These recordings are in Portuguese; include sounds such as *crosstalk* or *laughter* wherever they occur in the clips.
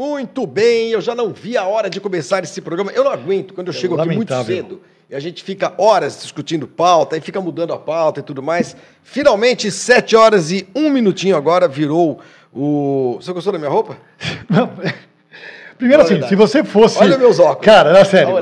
Muito bem, eu já não vi a hora de começar esse programa. Eu não aguento quando eu é chego lamentável. aqui muito cedo e a gente fica horas discutindo pauta e fica mudando a pauta e tudo mais. Finalmente, sete horas e um minutinho agora virou o. Você gostou da minha roupa? *laughs* Não. Primeiro, assim, se você fosse. Olha meus óculos. Cara, era sério.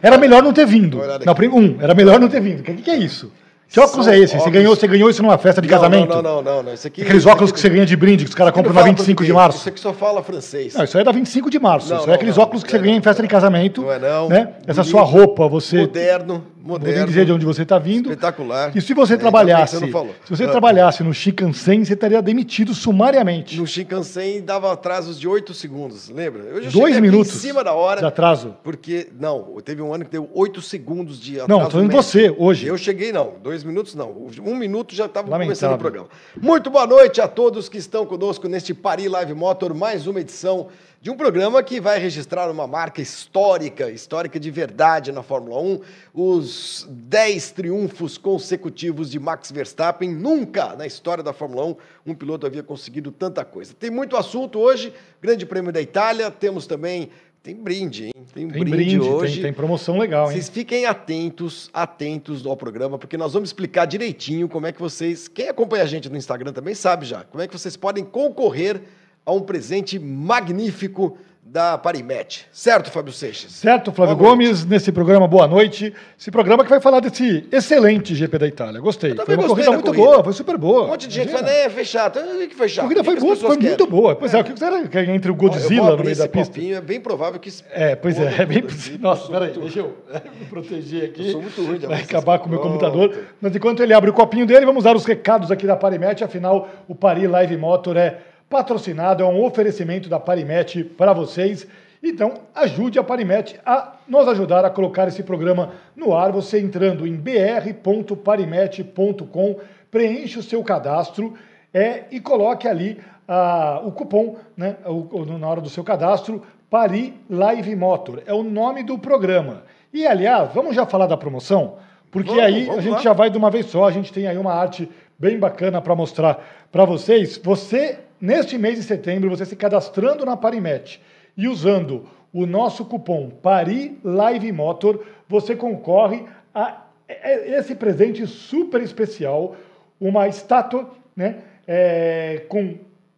Era melhor não ter vindo. Não, um, era melhor não ter vindo. O que, que é isso? Que óculos São é esse? Óculos... Você ganhou, você ganhou isso numa festa de não, casamento? Não, não, não, não. aqui, aqueles óculos aqui... que você ganha de brinde, que os caras compram na 25 de março. Isso aqui só fala francês. Não, isso aí é da 25 de março. Não, isso é não, é aqueles óculos que você ganha em festa de casamento. Não é não. Né? Essa Bonito, sua roupa, você. Moderno moderno. Vou dizer de onde você está vindo. Espetacular. E se você é, trabalhasse, se você ah. trabalhasse no Shinkansen, você estaria demitido sumariamente. No Shinkansen dava atrasos de oito segundos, lembra? Eu já Dois minutos. Em cima da hora. De atraso. Porque não, teve um ano que deu oito segundos de atraso. Não, estou falando você hoje. Eu cheguei não, dois minutos não, um minuto já estava começando o programa. Muito boa noite a todos que estão conosco neste Paris Live Motor, mais uma edição de um programa que vai registrar uma marca histórica, histórica de verdade na Fórmula 1. Os 10 triunfos consecutivos de Max Verstappen. Nunca na história da Fórmula 1 um piloto havia conseguido tanta coisa. Tem muito assunto hoje, Grande Prêmio da Itália, temos também. Tem brinde, hein? Tem, tem brinde, brinde, hoje. Tem, tem, promoção legal, hein? Vocês fiquem atentos, atentos ao programa, porque nós vamos explicar direitinho como é que vocês. Quem acompanha a gente no Instagram também sabe já, como é que vocês podem concorrer a um presente magnífico da Parimet. Certo, Fábio Seixas? Certo, Flávio boa Gomes, noite. nesse programa Boa Noite. Esse programa que vai falar desse excelente GP da Itália. Gostei. Foi uma corrida muito corrida. boa, foi super boa. Um monte de gente falando, é, é, fechado. Tem que fechar. A corrida foi, boa, foi muito boa. Pois é, é o que será que é entre o Godzilla no meio da pista? Copinho, é bem provável que... É, pois é. *laughs* é bem... Nossa, peraí, deixa eu *laughs* me proteger aqui. Eu sou muito ruim de Vai acabar com o meu computador. Mas enquanto ele abre o copinho dele, vamos dar os recados aqui da Parimet. Afinal, o Paris Live Motor é patrocinado, é um oferecimento da Parimete para vocês. Então, ajude a Parimete a nos ajudar a colocar esse programa no ar, você entrando em br.parimete.com, preencha o seu cadastro é, e coloque ali ah, o cupom né, o, na hora do seu cadastro, Pari Live Motor. É o nome do programa. E, aliás, vamos já falar da promoção? Porque vamos, aí vamos a gente lá. já vai de uma vez só, a gente tem aí uma arte bem bacana para mostrar para vocês. Você neste mês de setembro, você se cadastrando na Parimet e usando o nosso cupom PARI Live Motor, você concorre a é, é, esse presente super especial, uma estátua, né, é, com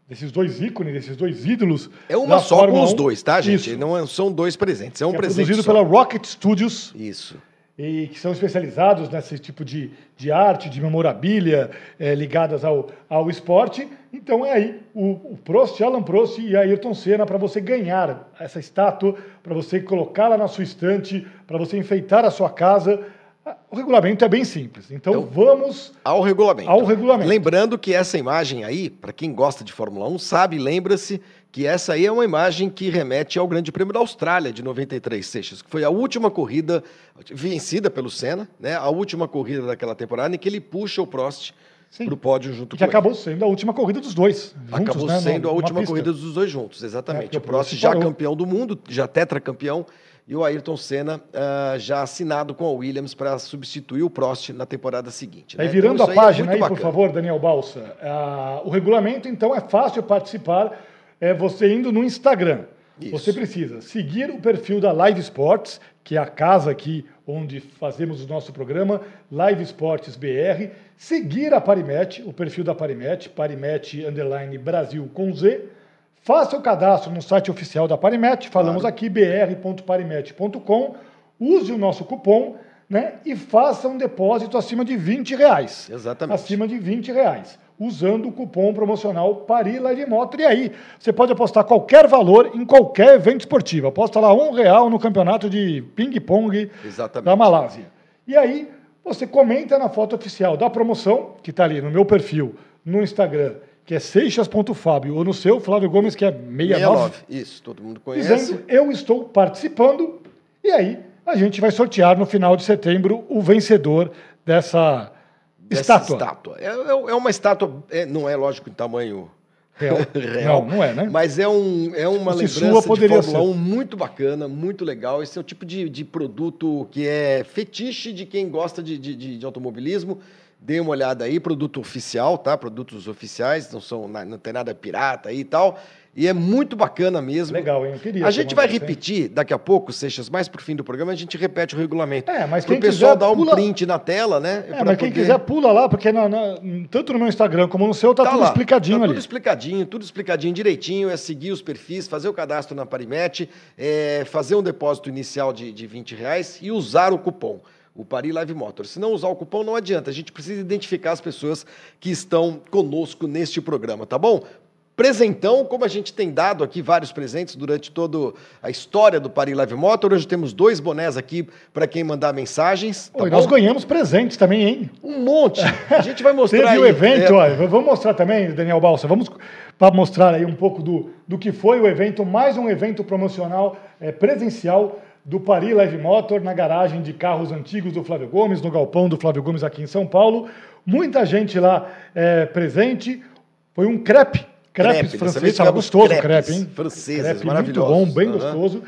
esses dois ícones, esses dois ídolos. É uma só Fórmula com os dois, tá, gente? Isso. Não é, são dois presentes, é um é presente. Produzido só. pela Rocket Studios. Isso e que são especializados nesse tipo de, de arte, de memorabilia é, ligadas ao, ao esporte. Então é aí o, o Prost, Alan Prost e Ayrton Senna para você ganhar essa estátua, para você colocá-la na sua estante, para você enfeitar a sua casa. Ah, o regulamento é bem simples. Então, então vamos ao regulamento. ao regulamento. Lembrando que essa imagem aí, para quem gosta de Fórmula 1, sabe, lembra-se que essa aí é uma imagem que remete ao Grande Prêmio da Austrália de 93 Seixas, que foi a última corrida vencida pelo Senna, né? A última corrida daquela temporada em que ele puxa o Prost para o pódio junto que com acabou sendo a última corrida dos dois. Juntos, acabou né? sendo a última corrida dos dois juntos, exatamente. É, o Prost já parou. campeão do mundo, já tetracampeão, e o Ayrton Senna uh, já assinado com a Williams para substituir o Prost na temporada seguinte. Né? Aí, virando então, a é página é aí, bacana. por favor, Daniel Balsa. Uh, o regulamento, então, é fácil participar é você indo no Instagram. Isso. Você precisa seguir o perfil da Live Sports, que é a casa aqui onde fazemos o nosso programa, Live Sports BR, seguir a Parimet, o perfil da Parimet, Parimet Underline Brasil com Z. Faça o cadastro no site oficial da Parimet, falamos claro. aqui, br.parimet.com. Use o nosso cupom né, e faça um depósito acima de 20 reais. Exatamente. Acima de 20 reais. Usando o cupom promocional Parila de Moto. E aí, você pode apostar qualquer valor em qualquer evento esportivo. Aposta lá um real no campeonato de ping-pong da Malásia. E aí, você comenta na foto oficial da promoção, que está ali no meu perfil, no Instagram, que é seixas.fábio, ou no seu, Flávio Gomes, que é 69. 69. Isso, todo mundo conhece. Dizendo, eu estou participando, e aí a gente vai sortear no final de setembro o vencedor dessa, dessa estátua. estátua. É, é, é uma estátua, é, não é lógico em tamanho real. *laughs* real. Não, não é, né? Mas é, um, é tipo, uma Se lembrança de Fórmula 1 muito bacana, muito legal. Esse é o tipo de, de produto que é fetiche de quem gosta de, de, de automobilismo. Dê uma olhada aí, produto oficial, tá? Produtos oficiais, não são, não tem nada pirata aí e tal. E é muito bacana mesmo. Legal, hein? Eu queria. A gente vai repetir daqui a pouco, Seixas, mais o fim do programa, a gente repete o regulamento. É, mas quem o pessoal quiser, dar um pula... print na tela, né? É, mas poder... quem quiser, pula lá, porque na, na, tanto no meu Instagram como no seu tá, tá tudo lá. explicadinho tá ali. Tudo explicadinho, tudo explicadinho direitinho. É seguir os perfis, fazer o cadastro na Parimete, é, fazer um depósito inicial de, de 20 reais e usar o cupom o Paris Live Motor. Se não usar o cupom, não adianta. A gente precisa identificar as pessoas que estão conosco neste programa, tá bom? presentão, como a gente tem dado aqui vários presentes durante toda a história do Paris Live Motor. Hoje temos dois bonés aqui para quem mandar mensagens. Tá Oi, nós ganhamos presentes também, hein? Um monte. A gente vai *laughs* mostrar. Teve aí, o evento, é... vamos mostrar também, Daniel Balsa, vamos para mostrar aí um pouco do, do que foi o evento, mais um evento promocional é, presencial do Paris Live Motor na garagem de carros antigos do Flávio Gomes, no galpão do Flávio Gomes aqui em São Paulo. Muita gente lá é, presente. Foi um crepe Crepes, francês, estava gostoso crepes, crepe, hein? Franceses, crepe, maravilhoso. Muito bom, bem uhum. gostoso.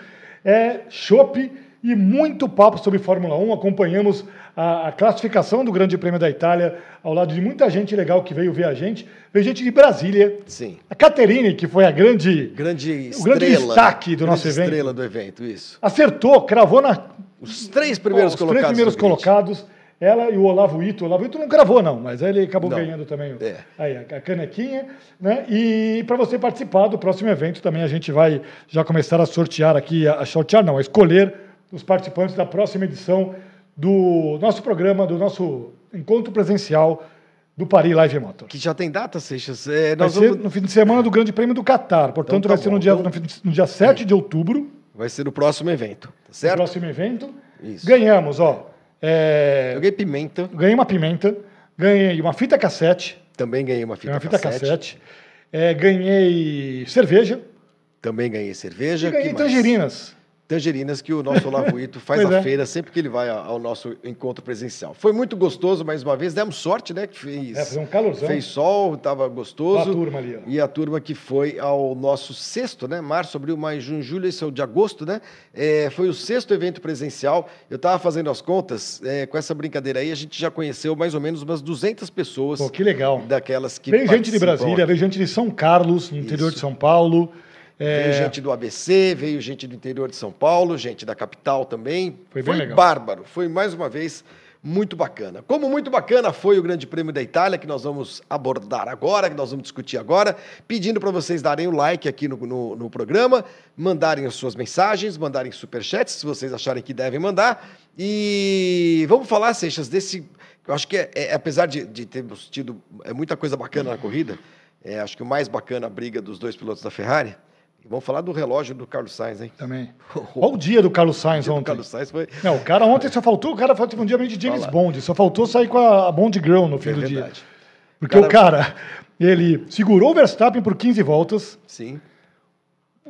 É, chope e muito papo sobre Fórmula 1. Acompanhamos a, a, classificação do Grande Prêmio da Itália, ao lado de muita gente legal que veio ver a gente. Veio gente de Brasília. Sim. A Caterine, que foi a grande. Grande estrela. O grande destaque do nosso evento. estrela do evento, isso. Acertou, cravou na. Os três primeiros os colocados. Os três primeiros colocados. Ela e o Olavo Ito. O Olavo Ito não gravou, não, mas ele acabou não. ganhando também é. aí, a canequinha. Né? E para você participar do próximo evento também, a gente vai já começar a sortear aqui, a, a sortear, não, a escolher os participantes da próxima edição do nosso programa, do nosso encontro presencial do Paris Live Motor. Que já tem data, Seixas? É, vai ser vamos... no fim de semana do Grande Prêmio do Catar, então portanto então, tá vai bom. ser no dia, então... no dia 7 é. de outubro. Vai ser o próximo evento, tá certo? próximo evento. Isso. Ganhamos, ó. É... Eu ganhei pimenta. Ganhei uma pimenta. Ganhei uma fita cassete. Também ganhei uma fita, ganhei uma cassete. cassete. É, ganhei cerveja. Também ganhei cerveja. E ganhei que tangerinas. Mais? Tangerinas, que o nosso Lavuito faz a é. feira sempre que ele vai ao nosso encontro presencial. Foi muito gostoso, mais uma vez, demos sorte, né? Que fez, é, fez um calorzão. Fez sol, estava gostoso. A turma ali, E a turma que foi ao nosso sexto, né? Março, abril, maio, junho, julho, esse é o de agosto, né? É, foi o sexto evento presencial. Eu estava fazendo as contas, é, com essa brincadeira aí, a gente já conheceu mais ou menos umas 200 pessoas. Pô, que legal. Daquelas que. Vem gente de Brasília, vem gente de São Carlos, no Isso. interior de São Paulo. É... Veio gente do ABC, veio gente do interior de São Paulo, gente da capital também. Foi, foi legal. bárbaro. Foi mais uma vez muito bacana. Como muito bacana foi o Grande Prêmio da Itália, que nós vamos abordar agora, que nós vamos discutir agora, pedindo para vocês darem o like aqui no, no, no, programa, mandarem as suas mensagens, mandarem superchats, se vocês acharem que devem mandar. E vamos falar, Seixas, desse. Eu acho que, é, é, apesar de, de termos tido é, muita coisa bacana na corrida, é, acho que o mais bacana a briga dos dois pilotos da Ferrari. Vamos falar do relógio do Carlos Sainz, hein? Também. *laughs* Olha o dia do Carlos Sainz ontem. O Carlos Sainz foi. Não, o cara ontem só faltou, o cara foi um dia meio de James Fala. Bond, só faltou sair com a, Bond Girl no fim é do verdade. dia. Porque o cara... o cara, ele segurou o Verstappen por 15 voltas. Sim.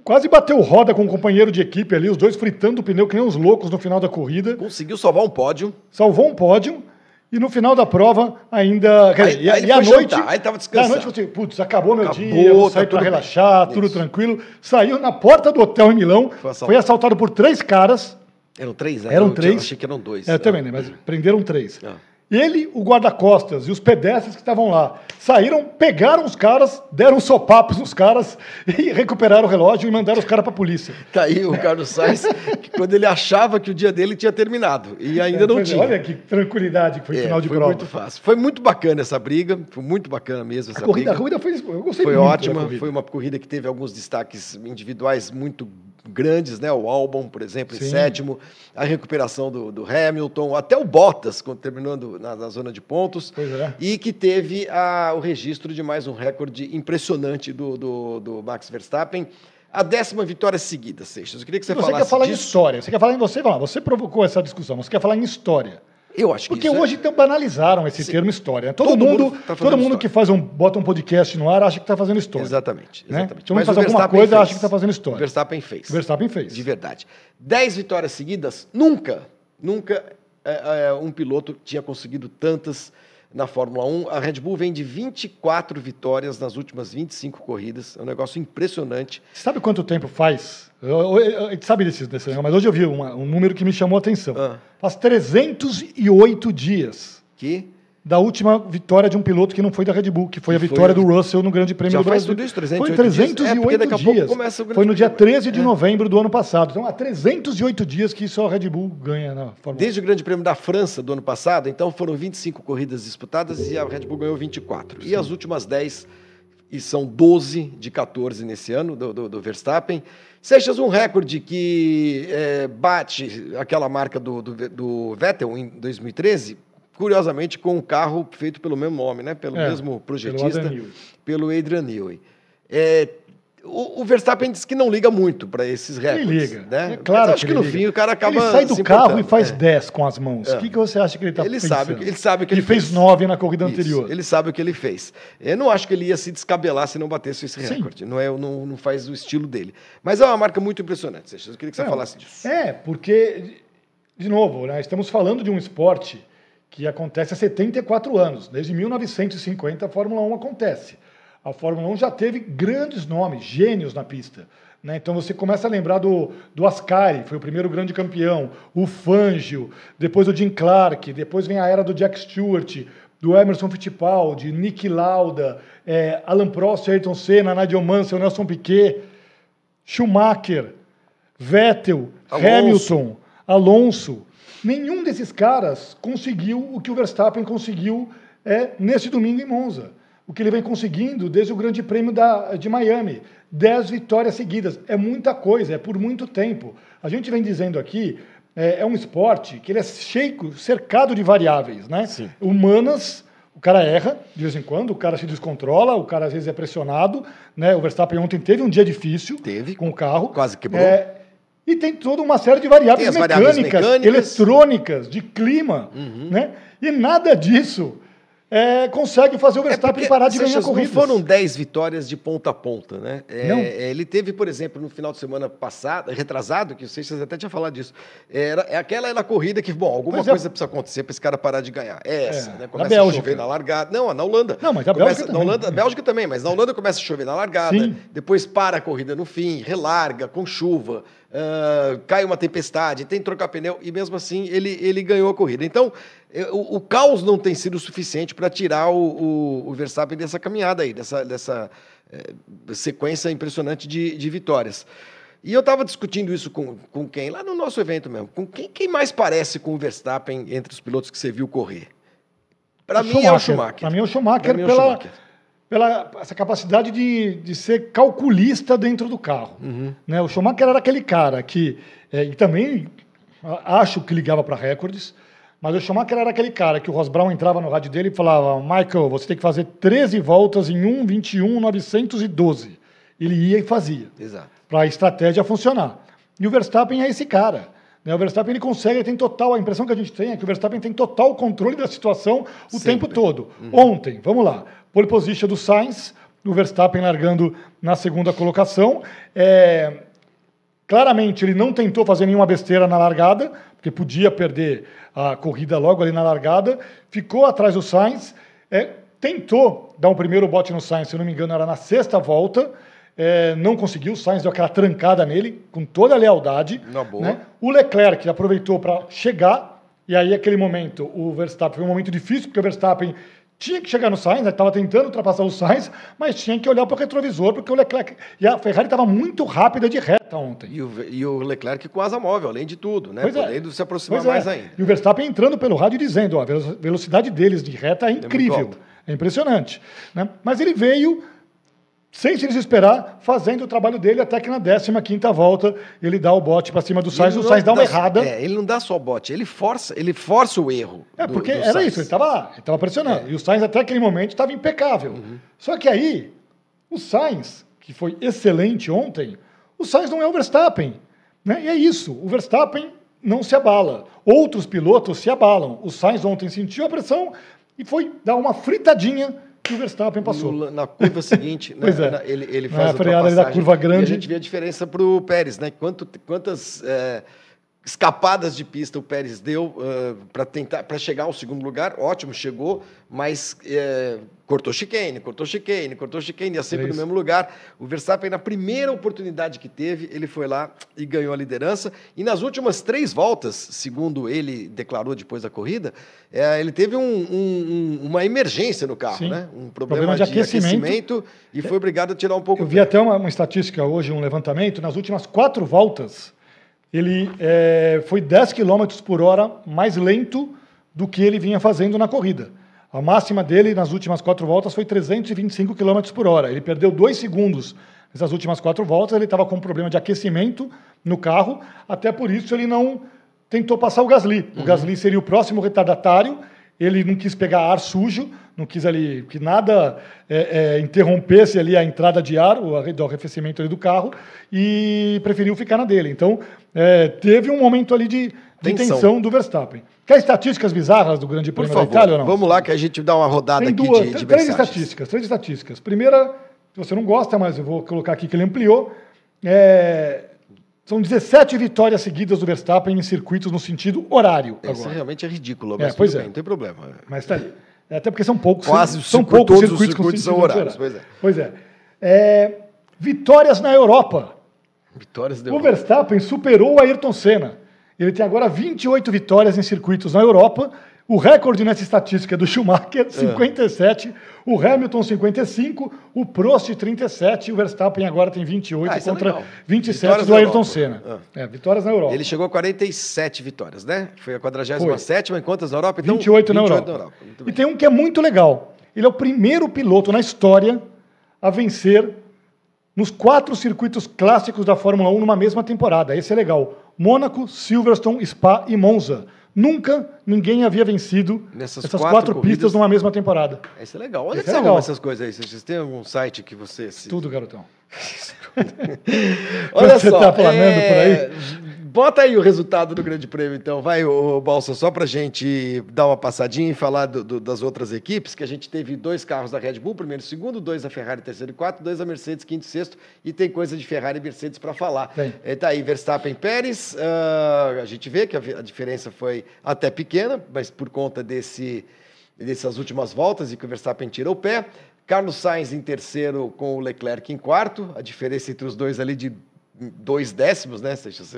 Quase bateu roda com o um companheiro de equipe ali, os dois fritando o pneu que nem uns loucos no final da corrida. Conseguiu salvar um pódio. Salvou um pódio. E no final da prova, ainda. aí, e, aí e à noite. Jantar, aí tava descansando. À noite, você, putz, acabou meu acabou, dia, vou tá sair tá para relaxar, bem. tudo Isso. tranquilo. Saiu na porta do hotel em Milão, foi assaltado, foi assaltado por três caras. Eram três? Né? Eram eu, três. achei que eram dois. É, eu também, é. né? Mas prenderam três. Ah. Ele, o guarda-costas e os pedestres que estavam lá saíram, pegaram os caras, deram sopapos nos caras *laughs* e recuperaram o relógio e mandaram os caras para a polícia. Tá aí o Carlos Sainz, que quando ele achava que o dia dele tinha terminado e ainda é, não foi, tinha. Olha que tranquilidade que foi o é, final de foi prova. Foi muito fácil. Foi muito bacana essa briga, foi muito bacana mesmo essa a corrida, briga. A corrida foi, eu gostei foi muito ótima, foi uma corrida que teve alguns destaques individuais muito grandes, né? O álbum, por exemplo, Sim. em sétimo, a recuperação do, do, Hamilton, até o Bottas terminando na, na zona de pontos. É. E que teve a, o registro de mais um recorde impressionante do, do, do Max Verstappen. A décima vitória seguida, Seixas. Eu queria que você, você falasse. Você quer falar disso. em história? Você quer falar em você? Você provocou essa discussão. Você quer falar em história? Eu acho Porque é hoje é... então, banalizaram esse Sim. termo história. Né? Todo, todo, mundo, mundo tá todo mundo que faz um, bota um podcast no ar acha que está fazendo história. Exatamente. Né? exatamente. Né? Todo mundo faz alguma coisa fez. acha que está fazendo história. O Verstappen fez. Verstappen fez. De verdade. Dez vitórias seguidas, nunca, nunca é, é, um piloto tinha conseguido tantas vitórias na Fórmula 1. A Red Bull vem de 24 vitórias nas últimas 25 corridas. É um negócio impressionante. Sabe quanto tempo faz? A gente sabe desse, desse mas hoje eu vi uma, um número que me chamou a atenção. Ah. Faz 308 dias. Que? da última vitória de um piloto que não foi da Red Bull, que foi a vitória foi, do Russell no Grande Prêmio do Brasil. Tudo isso, 308 foi 308 dias. É, dias. começa o foi no dia 13 de é. novembro do ano passado. Então, há 308 dias que só a Red Bull ganha na Fórmula Desde 1. o Grande Prêmio da França do ano passado, então foram 25 corridas disputadas e a Red Bull ganhou 24. Sim. E as últimas 10, e são 12 de 14 nesse ano, do, do, do Verstappen. Seixas, um recorde que é, bate aquela marca do, do Vettel em 2013 curiosamente com um carro feito pelo mesmo homem, né? pelo é, mesmo projetista, pelo, pelo Adrian Newey. É, o, o, Verstappen diz que não liga muito para esses recordes. Ele liga. Né? É claro acho que, que no liga. fim o cara acaba. Ele sai do carro e faz é. 10 com as mãos. É. O é. que, que você acha que ele está ele Sabe, ele sabe que ele, ele fez. fez 9 na corrida Isso. anterior. Ele sabe o que ele fez. Eu não acho que ele ia se descabelar se não batesse esse recorde. Não, é, não, não faz o estilo dele. Mas é uma marca muito impressionante. Eu queria que você falasse disso. É, porque, de novo, né, estamos falando de um esporte que acontece há 74 anos. Desde 1950 a Fórmula 1 acontece. A Fórmula 1 já teve grandes nomes, gênios na pista. Né? Então você começa a lembrar do, do Ascari, foi o primeiro grande campeão, o Fangio, depois o Jim Clark, depois vem a era do Jack Stewart, do Emerson Fittipaldi, Nick Lauda, é, Alan Prost, Ayrton Senna, Nigel Mansell, Nelson Piquet, Schumacher, Vettel, Alonso. Hamilton, Alonso. Nenhum desses caras conseguiu o que o Verstappen conseguiu é, nesse domingo em Monza. O que ele vem conseguindo desde o Grande Prêmio da, de Miami. Dez vitórias seguidas. É muita coisa, é por muito tempo. A gente vem dizendo aqui, é, é um esporte que ele é cheio, cercado de variáveis, né? Sim. Humanas. O cara erra de vez em quando, o cara se descontrola, o cara às vezes é pressionado, né? O Verstappen ontem teve um dia difícil, teve com o carro, quase quebrou. É, e tem toda uma série de variáveis, mecânicas, variáveis mecânicas, eletrônicas, de clima. Uhum. Né? E nada disso é, consegue fazer o é Verstappen é parar de ganhar corridas. Não foram 10 vitórias de ponta a ponta, né? É, não. É, ele teve, por exemplo, no final de semana passado, retrasado, que o Seixas até tinha falado disso, era, é aquela era a corrida que, bom, alguma coisa precisa acontecer para esse cara parar de ganhar. É essa, né? Começa na Bélgica. a chover na largada. Não, na Holanda. Não, mas na Bélgica começa, também. Na Holanda, Bélgica também, mas na Holanda começa a chover na largada, Sim. depois para a corrida no fim, relarga, com chuva uh, cai uma tempestade, tem que trocar pneu, e mesmo assim ele, ele ganhou a corrida. Então, o, o caos não tem sido suficiente para tirar o, o, o, Verstappen dessa caminhada aí, dessa, dessa eh, sequência impressionante de, de vitórias. E eu estava discutindo isso com, com quem? Lá no nosso evento mesmo. Com quem, quem mais parece com o Verstappen entre os pilotos que você viu correr? Para mim, é é o Schumacher. Para mim é o Schumacher é é pela, pela essa capacidade de, de ser calculista dentro do carro. Uhum. Né? O Schumacher era aquele cara que, é, e também acho que ligava para recordes, mas o Schumacher era aquele cara que o Ross Brown entrava no rádio dele e falava: Michael, você tem que fazer 13 voltas em 1,21,912. Ele ia e fazia. Para a estratégia funcionar. E o Verstappen é esse cara. Né? O Verstappen ele consegue, ele tem total. A impressão que a gente tem é que o Verstappen tem total controle da situação o Sempre. tempo todo. Uhum. Ontem, vamos lá. Pole position do Sainz, o Verstappen largando na segunda colocação. É, claramente ele não tentou fazer nenhuma besteira na largada, porque podia perder a corrida logo ali na largada. Ficou atrás do Sainz, é, tentou dar um primeiro bote no Sainz, se não me engano, era na sexta volta. É, não conseguiu, o Sainz deu aquela trancada nele, com toda a lealdade. Na boa. Né? O Leclerc aproveitou para chegar, e aí aquele momento, o Verstappen, foi um momento difícil, porque o Verstappen tinha que chegar no Sainz, estava tentando ultrapassar o Sainz, mas tinha que olhar para o retrovisor, porque o Leclerc. E a Ferrari estava muito rápida de reta ontem. E o, e o Leclerc com asa móvel, além de tudo, né? Pois é. Podendo é. se aproximar pois é. mais é. ainda. E o Verstappen entrando pelo rádio dizendo: ó, a velocidade deles de reta é, é incrível. É, é impressionante. Né? Mas ele veio sem se desesperar, fazendo o trabalho dele até que na 15 volta ele dá o bote para cima do Sainz, o Sainz dá uma errada. É, ele não dá só o bote, ele força, ele força o erro. É, do, porque do era Sainz. isso, ele estava lá, ele estava pressionando. É. E o Sainz até aquele momento estava impecável. Uhum. Só que aí, o Sainz, que foi excelente ontem, o Sainz não é o Verstappen. Né? E é isso, o Verstappen não se abala. Outros pilotos se abalam. O Sainz ontem sentiu a pressão e foi dar uma fritadinha que o Verstappen passou. No, na curva *laughs* seguinte, né, é. ele, ele faz a freada da curva grande. E a gente vê a diferença para o Pérez, né? Quanto, quantas é, escapadas de pista o Pérez deu uh, ah, para tentar para chegar ao segundo lugar, ótimo, chegou, mas uh, cortou chicane, cortou chicane, cortou chicane, ia sempre é no mesmo lugar. O Verstappen, na primeira oportunidade que teve, ele foi lá e ganhou a liderança. E nas últimas três voltas, segundo ele declarou depois da corrida, eh, ele teve um, um, uma emergência no carro, Sim. né? um problema, problema de, de aquecimento. aquecimento. e é. foi obrigado a tirar um pouco. Eu vi até uma, uma estatística hoje, um levantamento, nas últimas quatro voltas ele é, foi 10 km por hora mais lento do que ele vinha fazendo na corrida. A máxima dele nas últimas quatro voltas foi 325 km por hora. Ele perdeu dois segundos nessas últimas quatro voltas. Ele estava com um problema de aquecimento no carro, até por isso ele não tentou passar o Gasly. O uhum. Gasly seria o próximo retardatário ele não quis pegar ar sujo, não quis ali que nada é, é, interrompesse ali a entrada de ar, o arrefecimento do carro, e preferiu ficar na dele. Então, é, teve um momento ali de, de tensão. tensão. do Verstappen. Quer estatísticas bizarras do Grande Prêmio da Itália ou não? Vamos lá que a gente dá uma rodada Tem duas, aqui de, de três mensagens. estatísticas, três estatísticas. Primeira, se você não gosta, mas eu vou colocar aqui que ele ampliou. É, são 17 vitórias seguidas do Verstappen em circuitos no sentido horário. Isso realmente é ridículo, é, mas é, pois é. não tem problema. Mas tá é, Até porque são poucos. Quase são circuito, poucos todos circuitos, os circuitos são horários. Pois é. Pois é. é. Vitórias na Europa. Vitórias da Europa. O Verstappen superou o Ayrton Senna. Ele tem agora 28 vitórias em circuitos na Europa o recorde nessa estatística é do Schumacher, 57, é. o Hamilton 55, o Prost 37, o Verstappen agora tem 28 ah, é contra é 27 vitórias do Ayrton Senna. Ah. É, vitórias na Europa. Ele chegou a 47 vitórias, né? Foi a 47 em quantas na Europa? Então, 28, 28 na Europa. Na Europa. E tem um que é muito legal. Ele é o primeiro piloto na história a vencer nos quatro circuitos clássicos da Fórmula 1 numa mesma temporada. Esse é legal. Mônaco, Silverstone, Spa e Monza. Nunca ninguém havia vencido Nessas essas quatro, quatro corridas, pistas numa mesma temporada. Isso é legal. Onde é que é legal. essas coisas aí? Vocês têm algum site que você... Se... Tudo, garotão. *laughs* Olha você tá só, tá planando é... por aí? É, Bota aí o resultado do Grande Prêmio, então. Vai, ô, Balsa, só para gente dar uma passadinha e falar do, do, das outras equipes, que a gente teve dois carros da Red Bull, primeiro e segundo, dois da Ferrari, terceiro e quarto, dois da Mercedes, quinto e sexto, e tem coisa de Ferrari e Mercedes para falar. É, tá aí Verstappen Pérez, uh, a gente vê que a, a diferença foi até pequena, mas por conta desse, dessas últimas voltas e que o Verstappen tirou o pé. Carlos Sainz em terceiro com o Leclerc em quarto, a diferença entre os dois ali de dois décimos, né,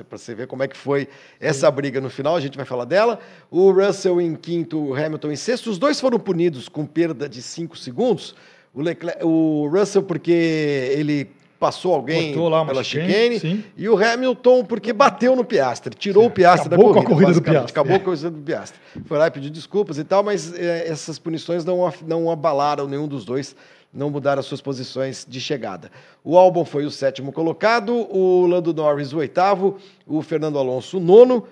para você ver como é que foi essa briga no final, a gente vai falar dela. O Russell em quinto, o Hamilton em sexto, os dois foram punidos com perda de cinco segundos. O, Leclerc, o Russell porque ele passou alguém pela chicane, e o Hamilton porque bateu no Piastre, tirou sim. o Piastre da corrida, com a corrida do Piastre. acabou é. a corrida do Piastre. Foi lá e pediu desculpas e tal, mas é, essas punições não, não abalaram nenhum dos dois não mudaram as suas posições de chegada. O Albon foi o sétimo colocado, o Lando Norris o oitavo, o Fernando Alonso o nono.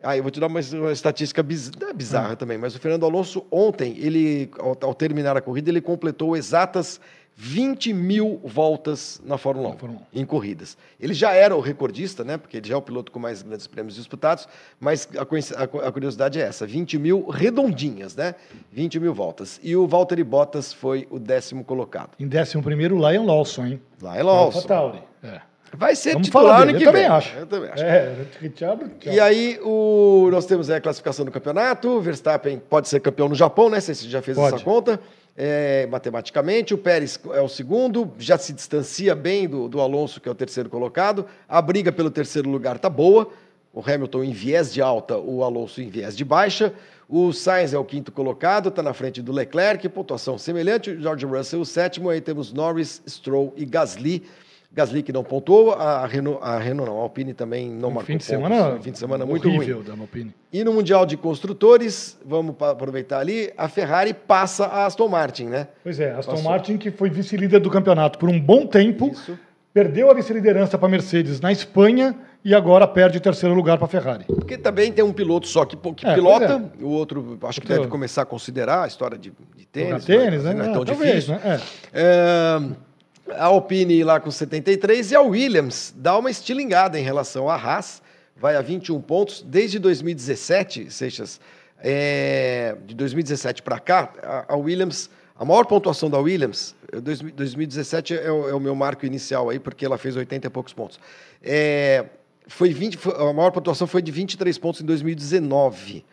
Aí ah, eu vou te dar uma, uma estatística biz, é bizarra hum. também, mas o Fernando Alonso ontem, ele ao, ao terminar a corrida, ele completou exatas 20 mil voltas na Fórmula 1, na Fórmula 1, em corridas. Ele já era o recordista, né? Porque ele já é o piloto com mais grandes prêmios disputados, mas a, curiosidade é essa: 20 mil redondinhas, né? 20 mil voltas. E o Valtteri Bottas foi o décimo colocado. Em décimo primeiro, Lion Lawson, hein? Lion Lawson. Tauri. É. Vai ser Vamos titular no que eu Também acho. Eu também acho. É, tchau, tchau. E aí, o, nós temos a classificação do campeonato. Verstappen pode ser campeão no Japão, né? se Você já fez pode. essa conta é, matematicamente. O Pérez é o segundo, já se distancia bem do, do Alonso, que é o terceiro colocado. A briga pelo terceiro lugar está boa. O Hamilton em viés de alta, o Alonso em viés de baixa. O Sainz é o quinto colocado, está na frente do Leclerc, pontuação semelhante. O George Russell, o sétimo. Aí temos Norris, Stroll e Gasly. Gasly que não pontuou, a Renault, a Renault não, a Alpine também não um marcou fim de pontos, semana, um fim de semana muito ruim. Da Alpine. E no Mundial de Construtores, vamos aproveitar ali, a Ferrari passa a Aston Martin, né? Pois é, Aston Passou. Martin que foi vice-líder do campeonato por um bom tempo, Isso. perdeu a vice-liderança para a Mercedes na Espanha e agora perde o terceiro lugar para a Ferrari. Porque também tem um piloto só que, que é, pilota, é. o outro acho que deve começar a considerar a história de, de tênis. Jogar tênis, né? Não né? é tão é, difícil. Talvez, né? É... A Alpine lá com 73 e a Williams dá uma estilingada em relação à Haas, vai a 21 pontos. Desde 2017, Seixas, é, de 2017 para cá, a, Williams, a maior pontuação da Williams, 2017 é, é, é o, é o, meu marco inicial aí, porque ela fez 80 e poucos pontos. É, foi 20, foi, a maior pontuação foi de 23 pontos em 2019,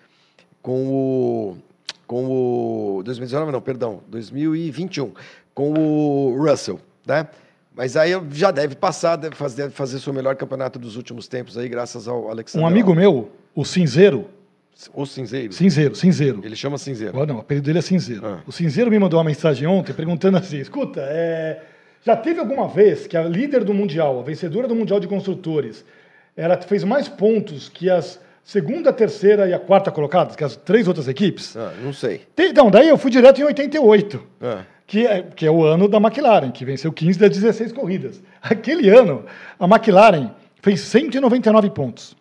com o. Com o. 2019, não, perdão, 2021, com o Russell né? Mas aí já deve passar, deve fazer, fazer seu melhor campeonato dos últimos tempos aí, graças ao Alexandre. Um amigo meu, o Cinzeiro. O Cinzeiro? Cinzeiro, Cinzeiro. Ele chama Cinzeiro. Ah, não, o apelido dele é Cinzeiro. Ah. O Cinzeiro me mandou uma mensagem ontem perguntando assim: escuta, é, já teve alguma vez que a líder do Mundial, a vencedora do Mundial de Construtores, ela fez mais pontos que as segunda, terceira e a quarta colocadas, que as três outras equipes? Ah, não sei. Tem, não, daí eu fui direto em 88. Ah que é, que é o ano da McLaren, que venceu 15 das 16 corridas. Aquele ano, a McLaren fez 199 pontos.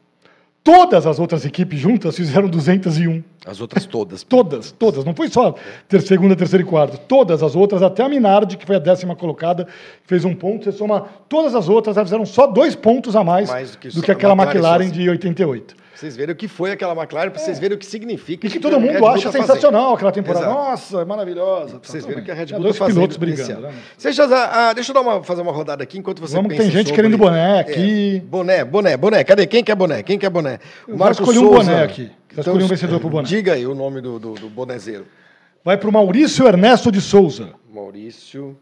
Todas as outras equipes juntas fizeram 201. As outras todas. *laughs* todas, todas. Não foi só ter segunda, terceira e quarta. Todas as outras, até a Minardi, que foi a décima colocada, fez um ponto. Você soma todas as outras, elas fizeram só dois pontos a mais, mais do que, do que aquela McLaren, McLaren assim. de 88 vocês verem o que foi aquela McLaren, para vocês é. verem o que significa. E que, todo mundo acha tá sensacional aquela temporada. Exato. Nossa, é maravilhosa. Pra vocês verem o que a Red é Bull está é fazendo. pilotos brigando. Né? Deixa, ah, deixa eu dar uma, fazer uma rodada aqui enquanto você Vamos pensa tem gente sobre... querendo boné aqui. É, boné, boné, boné. Cadê? Quem quer boné? Quem quer boné? O Marcos escolhi um boné aqui. Eu então, escolhi um vencedor pro boné. Diga aí o nome do, do, do Vai para o Maurício Ernesto de Souza. Maurício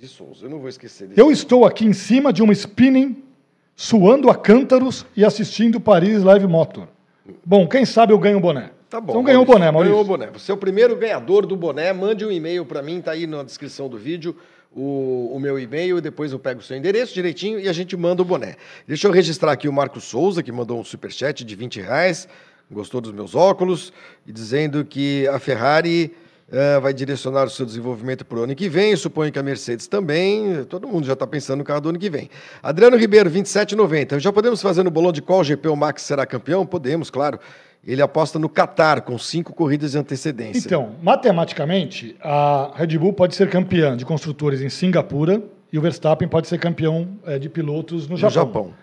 de Souza. Eu não vou esquecer disso. Eu estou aqui em cima de uma spinning suando a cântaros e assistindo Paris Live Motor. Bom, quem sabe eu ganho o boné. Tá bom. Então ganhou o boné, Maurício. Ganhou o boné. Você é o primeiro ganhador do boné. Mande um e-mail para mim, tá aí na descrição do vídeo. O, o, meu e-mail, e depois eu pego o seu endereço direitinho e a gente manda o boné. Deixa eu registrar aqui o Marco Souza, que mandou um superchat de 20 reais, gostou dos meus óculos, e dizendo que a Ferrari é, vai direcionar o seu desenvolvimento para o ano que vem. Suponho que a Mercedes também. Todo mundo já está pensando no carro do ano que vem. Adriano Ribeiro, 27,90. Então já podemos fazer no bolão de qual GP o Max será campeão? Podemos, claro. Ele aposta no Qatar, com cinco corridas de antecedência. Então, matematicamente, a Red Bull pode ser campeã de construtores em Singapura e o Verstappen pode ser campeão é, de pilotos no, no Japão. Japão.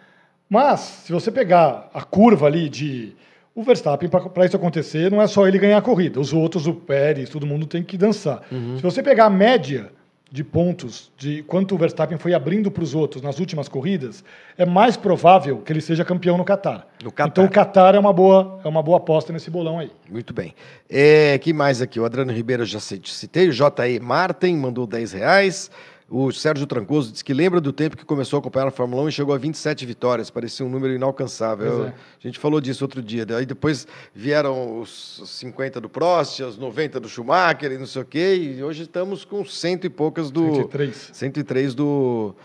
Mas, se você pegar a curva ali de o Verstappen, para isso acontecer, não é só ele ganhar a corrida. Os outros, o Pérez, todo mundo tem que dançar. Uhum. Se você pegar a média de pontos de quanto o Verstappen foi abrindo para os outros nas últimas corridas, é mais provável que ele seja campeão no Qatar. no Qatar. Então o Qatar é uma boa é uma boa aposta nesse bolão aí. Muito bem. É, que mais aqui? O Adriano Ribeiro já citei, o J.E. Martin mandou 10 reais. O Sérgio Trancoso disse que lembra do tempo que começou a acompanhar a Fórmula 1 e chegou a 27 vitórias, parecia um número inalcançável. É. A gente falou disso outro dia. Né? Aí depois vieram os 50 do Prost, os 90 do Schumacher e não sei o quê, e hoje estamos com cento e poucas do. 103. 103 do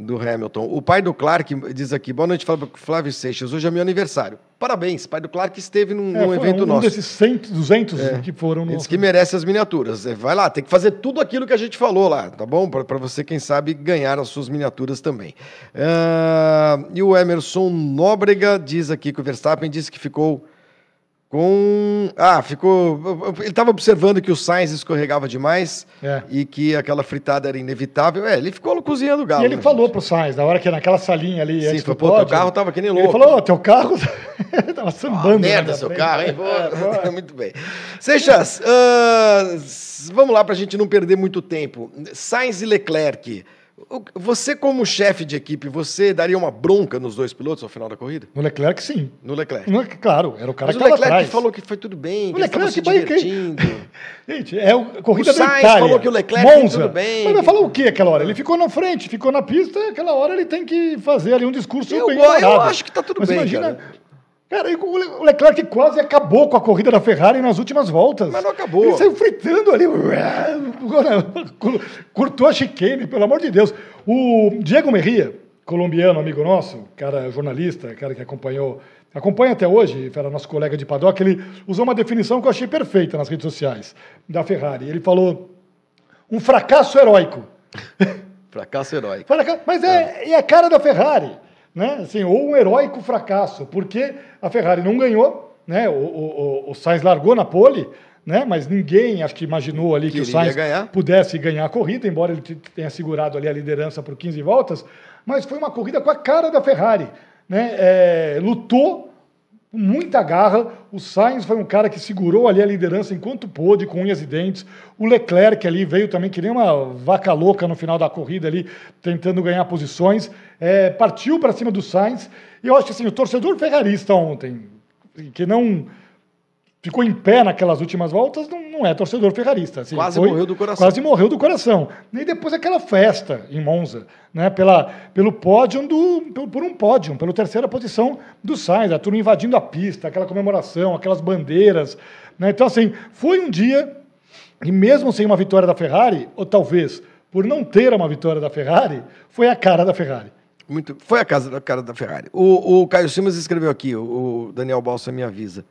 do Hamilton. O pai do Clark diz aqui: boa noite, Flávio Seixas. Hoje é meu aniversário. Parabéns, pai do Clark esteve num, é, num evento um nosso. Um desses 100, 200 é, que foram. No... Diz que merece as miniaturas. É, vai lá, tem que fazer tudo aquilo que a gente falou lá, tá bom? Para você, quem sabe, ganhar as suas miniaturas também. Uh, e o Emerson Nóbrega diz aqui que o Verstappen disse que ficou com. Ah, ficou. Ele estava observando que o Sainz escorregava demais é. e que aquela fritada era inevitável. É, ele ficou cozinhando o galo. E ele né, falou gente? pro Sainz, na hora que naquela salinha ali. Sim, falou, pô, pódio, teu carro tava que nem louco. Ele falou, oh, teu carro *laughs* tava sambando. Ah, merda, seu frente. carro, hein? É, *laughs* muito bem. Seixas, uh, vamos lá para a gente não perder muito tempo. Sainz e Leclerc. Você, como chefe de equipe, você daria uma bronca nos dois pilotos ao final da corrida? No Leclerc, sim. No Leclerc. No, claro, era o cara Mas que o Leclerc atrás. falou que foi tudo bem, que estava se divertindo. Que... *laughs* Gente, é o corrida o Sainz da Itália. falou que o Leclerc foi tudo bem. Mas vai falar o que aquela hora? Ele ah. ficou na frente, ficou na pista, aquela hora ele tem que fazer ali um discurso eu, bem eu, eu acho que tá tudo Mas bem. imagina cara. Cara, o Leclerc quase acabou com a corrida da Ferrari nas últimas voltas. Mas não acabou. Ele saiu fritando ali. Cortou a chicane, pelo amor de Deus. O Diego Merria, colombiano, amigo nosso, cara jornalista, cara que acompanhou, acompanha até hoje, era nosso colega de paddock, ele usou uma definição que eu achei perfeita nas redes sociais da Ferrari. Ele falou: um fracasso heróico. *laughs* fracasso heróico. Mas é, é. é a cara da Ferrari né? Assim, ou um heróico fracasso, porque a Ferrari não ganhou, né? O, o, o Sainz largou na pole, né? Mas ninguém acho que imaginou ali Queria que o Sainz ganhar. pudesse ganhar a corrida, embora ele tenha segurado ali a liderança por 15 voltas, mas foi uma corrida com a cara da Ferrari, né? É, lutou com muita garra. O Sainz foi um cara que segurou ali a liderança enquanto pôde, com unhas e dentes. O Leclerc ali veio também que nem uma vaca louca no final da corrida ali, tentando ganhar posições. É, partiu para cima do Sainz. E eu acho que assim, o torcedor ferrarista ontem, que não ficou em pé naquelas últimas voltas, não, não é torcedor ferrarista. Assim, quase foi, morreu do coração. Quase morreu do coração. E depois aquela festa em Monza, né, pela, pelo pódio do, por um pódio, pela terceira posição do Sainz, a turma invadindo a pista, aquela comemoração, aquelas bandeiras. Né, então, assim, foi um dia, e mesmo sem uma vitória da Ferrari, ou talvez por não ter uma vitória da Ferrari, foi a cara da Ferrari. Muito, foi a casa da cara da Ferrari. O, o Caio Simas escreveu aqui, o, o Daniel Balsa me avisa.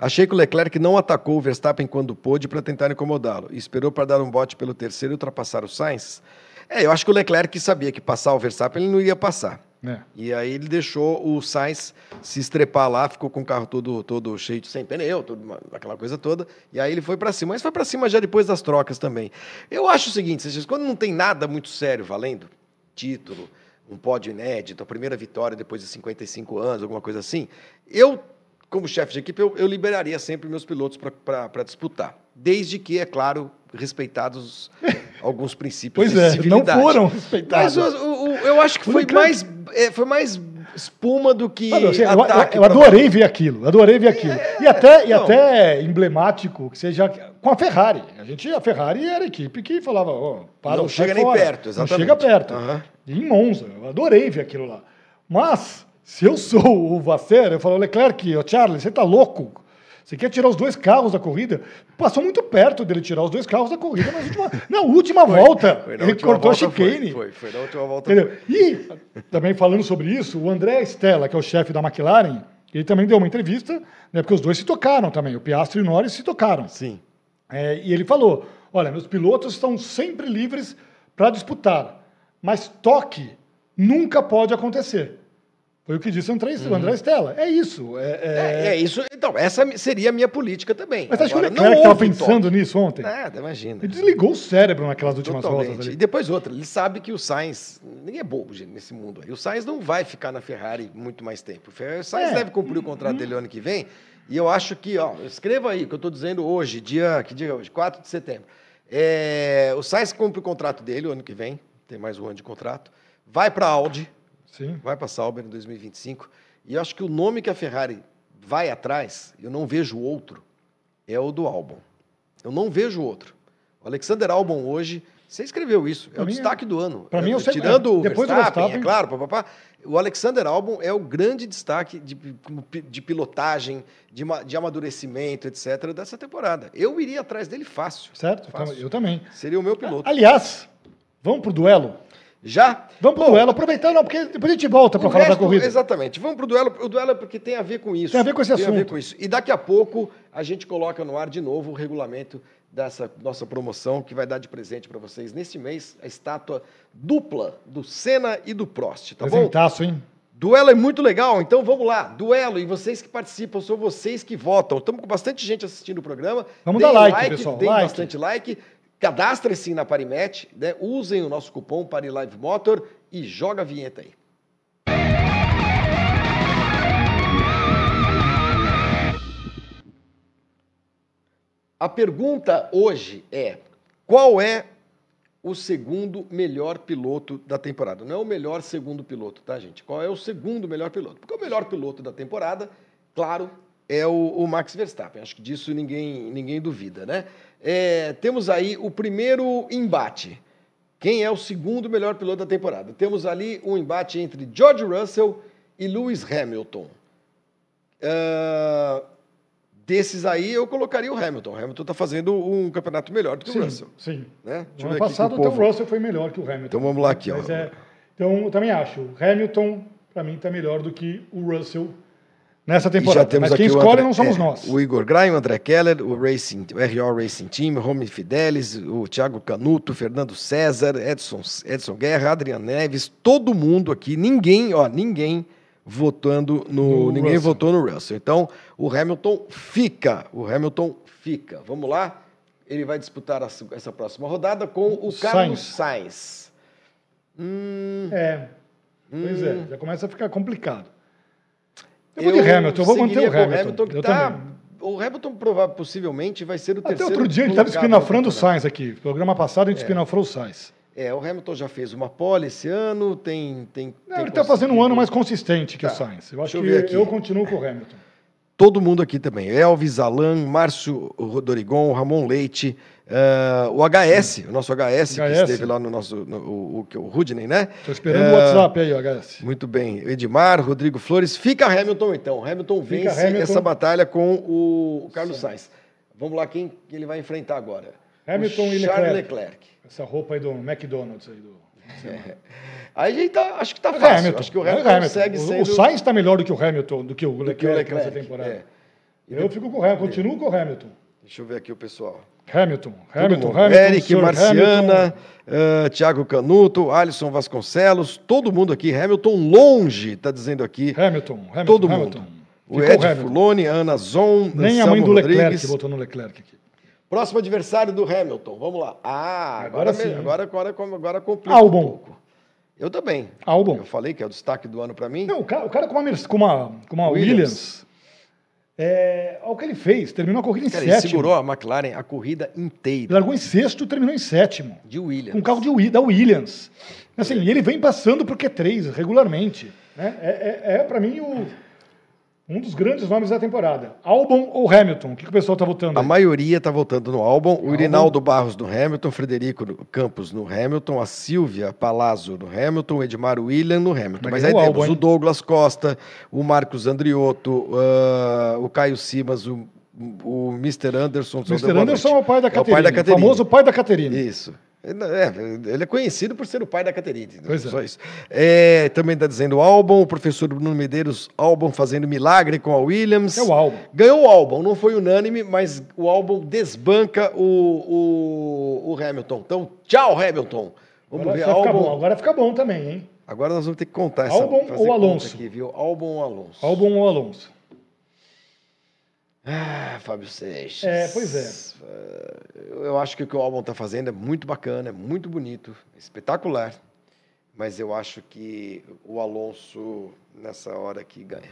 Achei que o Leclerc não atacou o Verstappen quando pôde para tentar incomodá-lo e esperou para dar um bote pelo terceiro e ultrapassar o Sainz. É, eu acho que o Leclerc sabia que passar o Verstappen ele não ia passar. É. E aí ele deixou o Sainz se estrepar lá, ficou com o carro todo, todo cheio de sem pneu, tudo, aquela coisa toda. E aí ele foi para cima, mas foi para cima já depois das trocas também. Eu acho o seguinte, quando não tem nada muito sério valendo, título, um pódio inédito, a primeira vitória depois de 55 anos, alguma coisa assim, eu como chefe de equipe, eu, eu liberaria sempre meus pilotos para disputar. Desde que, é claro, respeitados alguns princípios pois de é, não foram respeitados. Mas o, o, eu acho que foi, mais, é, foi mais espuma do que assim, ataque. Eu, eu adorei ver aquilo, adorei ver é, aquilo. É, e até, e até emblemático que seja com a Ferrari. A gente, a Ferrari era a equipe que falava, oh, para, não chega nem perto, exatamente. Não chega perto. Uhum. Em Monza, eu adorei ver aquilo lá. Mas se eu sou o Vasser, eu falo, Leclerc, ô Charles, você está louco? Você quer tirar os dois carros da corrida? Passou muito perto dele tirar os dois carros da corrida na última, *laughs* na última foi, volta. Foi na ele última cortou volta, a chicane. Foi, foi, foi na última volta. E, também falando sobre isso, o André Stella, que é o chefe da McLaren, ele também deu uma entrevista, né, porque os dois se tocaram também, o Piastri e o Norris se tocaram. Sim. É, e ele falou: olha, meus pilotos estão sempre livres para disputar, mas toque nunca pode acontecer. Foi o que disse o André, uhum. André Stella. É isso. É, é... É, é, isso. Então, essa seria a minha política também. Mas tá acho que o Leclerc estava pensando nisso ontem. Nada, imagina. Ele desligou o cérebro naquelas últimas Totalmente. voltas. Ali. E depois outra, ele sabe que o Sainz. Ninguém é bobo, gente, nesse mundo aí. O Sainz não vai ficar na Ferrari muito mais tempo. O Sainz é. deve cumprir o contrato uhum. dele ano que vem. E eu acho que, ó, escreva aí o que eu estou dizendo hoje, dia. Que dia é hoje? 4 de setembro. É, o Sainz cumpre o contrato dele o ano que vem. Tem mais um ano de contrato. Vai para a Audi Sim. vai para Sauber em 2025. E eu acho que o nome que a Ferrari vai atrás, eu não vejo outro, é o do Albon. Eu não vejo outro. O Alexander Albon hoje, você escreveu isso, é pra é o destaque do ano. Para é, mim, eu sei, tirando é, o Verstappen, Verstappen, é claro, papapá. O Alexander Albon é o grande destaque de, de pilotagem, de, de, amadurecimento, etc., dessa temporada. Eu iria atrás dele fácil. Certo, fácil. eu também. Seria o meu piloto. Aliás, vamos para o duelo? Já? Vamos para o duelo, aproveitando, não, porque depois a gente volta para falar resto, da corrida. Exatamente, vamos para o duelo. O duelo é porque tem a ver com isso. Tem a ver com esse tem assunto. Tem a ver com isso. E daqui a pouco a gente coloca no ar de novo o regulamento dessa nossa promoção, que vai dar de presente para vocês neste mês a estátua dupla do Senna e do Prost, tá Presentaço, bom? hein? Duelo é muito legal, então vamos lá. Duelo, e vocês que participam, são vocês que votam. Estamos com bastante gente assistindo o programa. Vamos deem dar like, like pessoal. Deem like. bastante like cadastre se na Parimet, né? usem o nosso cupom PariLiveMotor e joga a vinheta aí. A pergunta hoje é: qual é o segundo melhor piloto da temporada? Não é o melhor segundo piloto, tá, gente? Qual é o segundo melhor piloto? Porque o melhor piloto da temporada, claro, é o, o Max Verstappen. Acho que disso ninguém, ninguém duvida, né? é, temos aí o primeiro embate. Quem é o segundo melhor piloto da temporada? Temos ali um embate entre George Russell e Lewis Hamilton. Uh, desses aí, eu colocaria o Hamilton. O Hamilton está fazendo um campeonato melhor do que sim, o Russell. Sim. Né? No ano passado, o, o Russell foi melhor que o Hamilton. Então vamos lá aqui. Ó. É... então, eu também acho. Hamilton, para mim, está melhor do que o Russell nessa temporada. já temos Mas quem escolhe André, não somos é, nós. O Igor Graim, o André Keller, o, Racing, o RO Racing Team, o Romy Fidelis, o Thiago Canuto, o Fernando César, Edson, Edson Guerra, Adriano Neves, todo mundo aqui, ninguém, ó, ninguém votando no, no ninguém Russell. votou no Russell. Então, o Hamilton fica, o Hamilton fica. Vamos lá? Ele vai disputar essa próxima rodada com o Carlos Sainz. Sainz. Hum, é. Pois é, hum. já começa a ficar complicado. Eu, vou de Hamilton, eu vou manter o Hamilton. Hamilton que eu tá, O Hamilton prova, possivelmente vai ser o Até terceiro. Até outro dia a gente estava espinafrando o Sainz aqui. Programa passado a gente é. espinafrou o Sainz. É, o Hamilton já fez uma pole esse ano, tem. tem, Não, tem ele está fazendo um ano mais consistente que tá. o Sainz. Eu acho Deixa que eu, eu continuo com o Hamilton todo mundo aqui também. Elvis, Alan, Márcio Dorigon, Ramon Leite, uh, o HS, o nosso HS, HS, que esteve lá no nosso. No, o, o, o Rudney, né? Estou esperando uh, o WhatsApp eh, aí, o HS. Muito bem. Edmar, Rodrigo Flores. Fica Hamilton, então. Hamilton vence Hamilton. essa batalha com o, Carlos Sim. Sainz. Vamos lá, quem ele vai enfrentar agora? Hamilton o Charles e Leclerc. Leclerc. Essa roupa aí do McDonald's aí do. É. Aí a gente tá, acho que tá fácil. Hamilton, acho que o Hamilton, é o Hamilton. consegue o, O Sainz está melhor do que o Hamilton, do que o Leclerc, Leclerc nessa temporada. É. Eu fico com o Hamilton, continuo com o Hamilton. Deixa eu ver aqui o pessoal. Hamilton, Hamilton, Hamilton. Eric, Marciana, Uh, Thiago Canuto, Alisson Vasconcelos, todo mundo aqui. Hamilton longe, está dizendo aqui. Hamilton, Hamilton. Todo Hamilton. mundo. O Ed Fulone, Ana Zon, Nem Anselmo a mãe do Rodrigues. Leclerc botou no Leclerc aqui. Próximo adversário do Hamilton, vamos lá. Ah, agora, agora sim. Agora, agora, agora complica Albon. um pouco. Eu também. Albon. Eu falei que é o destaque do ano para mim. Não, o cara, o cara, com uma, com uma, com uma Williams, Williams é, olha o que ele fez. Terminou a corrida em cara, sétimo. Ele segurou a McLaren a corrida inteira. Largou em sexto, terminou em sétimo. De Williams. Com um carro de, da Williams. Assim, é. ele vem passando por Q3 regularmente. Né? É, é, é para mim o um dos grandes nomes da temporada. Albon ou Hamilton? O que, que o pessoal está votando? A maioria está votando no Albon. O Irinaldo Barros no Hamilton, Frederico Campos no Hamilton, a Silvia Palazzo no Hamilton, o Edmar William no Hamilton. Mas, Mas é aí o temos o Douglas Costa, o Marcos Andriotto, uh, o Caio Simas, o, o Mr. Anderson. Mr. Anderson é o pai da Caterina. É o, pai da o famoso pai da Caterina. Isso. É, ele é conhecido por ser o pai da Caterine. Pois é. só é. isso. É, também está dizendo álbum, o professor Bruno Medeiros, Albon fazendo milagre com a Williams. É o álbum. Ganhou o álbum, não foi unânime, mas o álbum desbanca o, o, o Hamilton. Então, tchau, Hamilton. Vamos agora ver. o Bom. Agora fica bom também, hein? Agora nós vamos ter que contar essa Albon ou Alonso? Aqui, viu? Álbum ou Alonso? Álbum ou Alonso? Ah, Fábio Seixas. É, pois é. Eu acho que o que o álbum está fazendo é muito bacana, é muito bonito, espetacular. Mas eu acho que o Alonso, nessa hora aqui, ganha.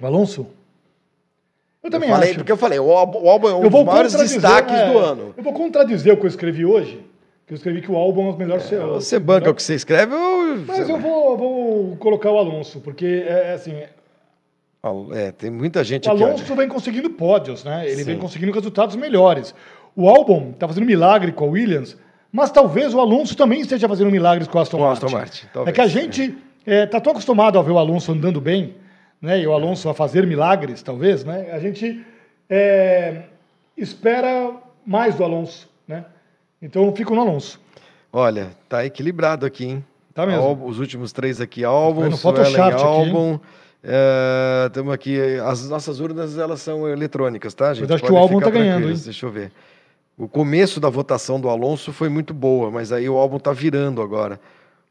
O Alonso? Eu também eu falei, acho. Porque eu falei, o álbum, é um eu dos maiores destaques é, do ano. Eu vou contradizer o que eu escrevi hoje, que eu escrevi que o álbum é o melhor... É, você banca melhor... o que você escreve ou... Mas eu vou, vou colocar o Alonso, porque, é, é assim, é, tem muita gente O Alonso aqui, vem conseguindo pódios, né? Ele Sim. vem conseguindo resultados melhores. O Albon está fazendo milagre com a Williams, mas talvez o Alonso também esteja fazendo milagres com a Aston, com Martin. Aston Martin. É que a gente está é, tá tão acostumado a ver o Alonso andando bem, né? E o Alonso a fazer milagres, talvez, né? A gente é, espera mais do Alonso, né? Então fico no Alonso. Olha, tá equilibrado aqui, hein? Tá mesmo. os últimos três aqui, Albon, tá Suelen, Albon. Aqui, Estamos eh, aqui. As nossas urnas elas são eletrônicas, tá, gente? acho que o álbum está ganhando. Hein? Deixa eu ver. O começo da votação do Alonso foi muito boa, mas aí o álbum está virando agora.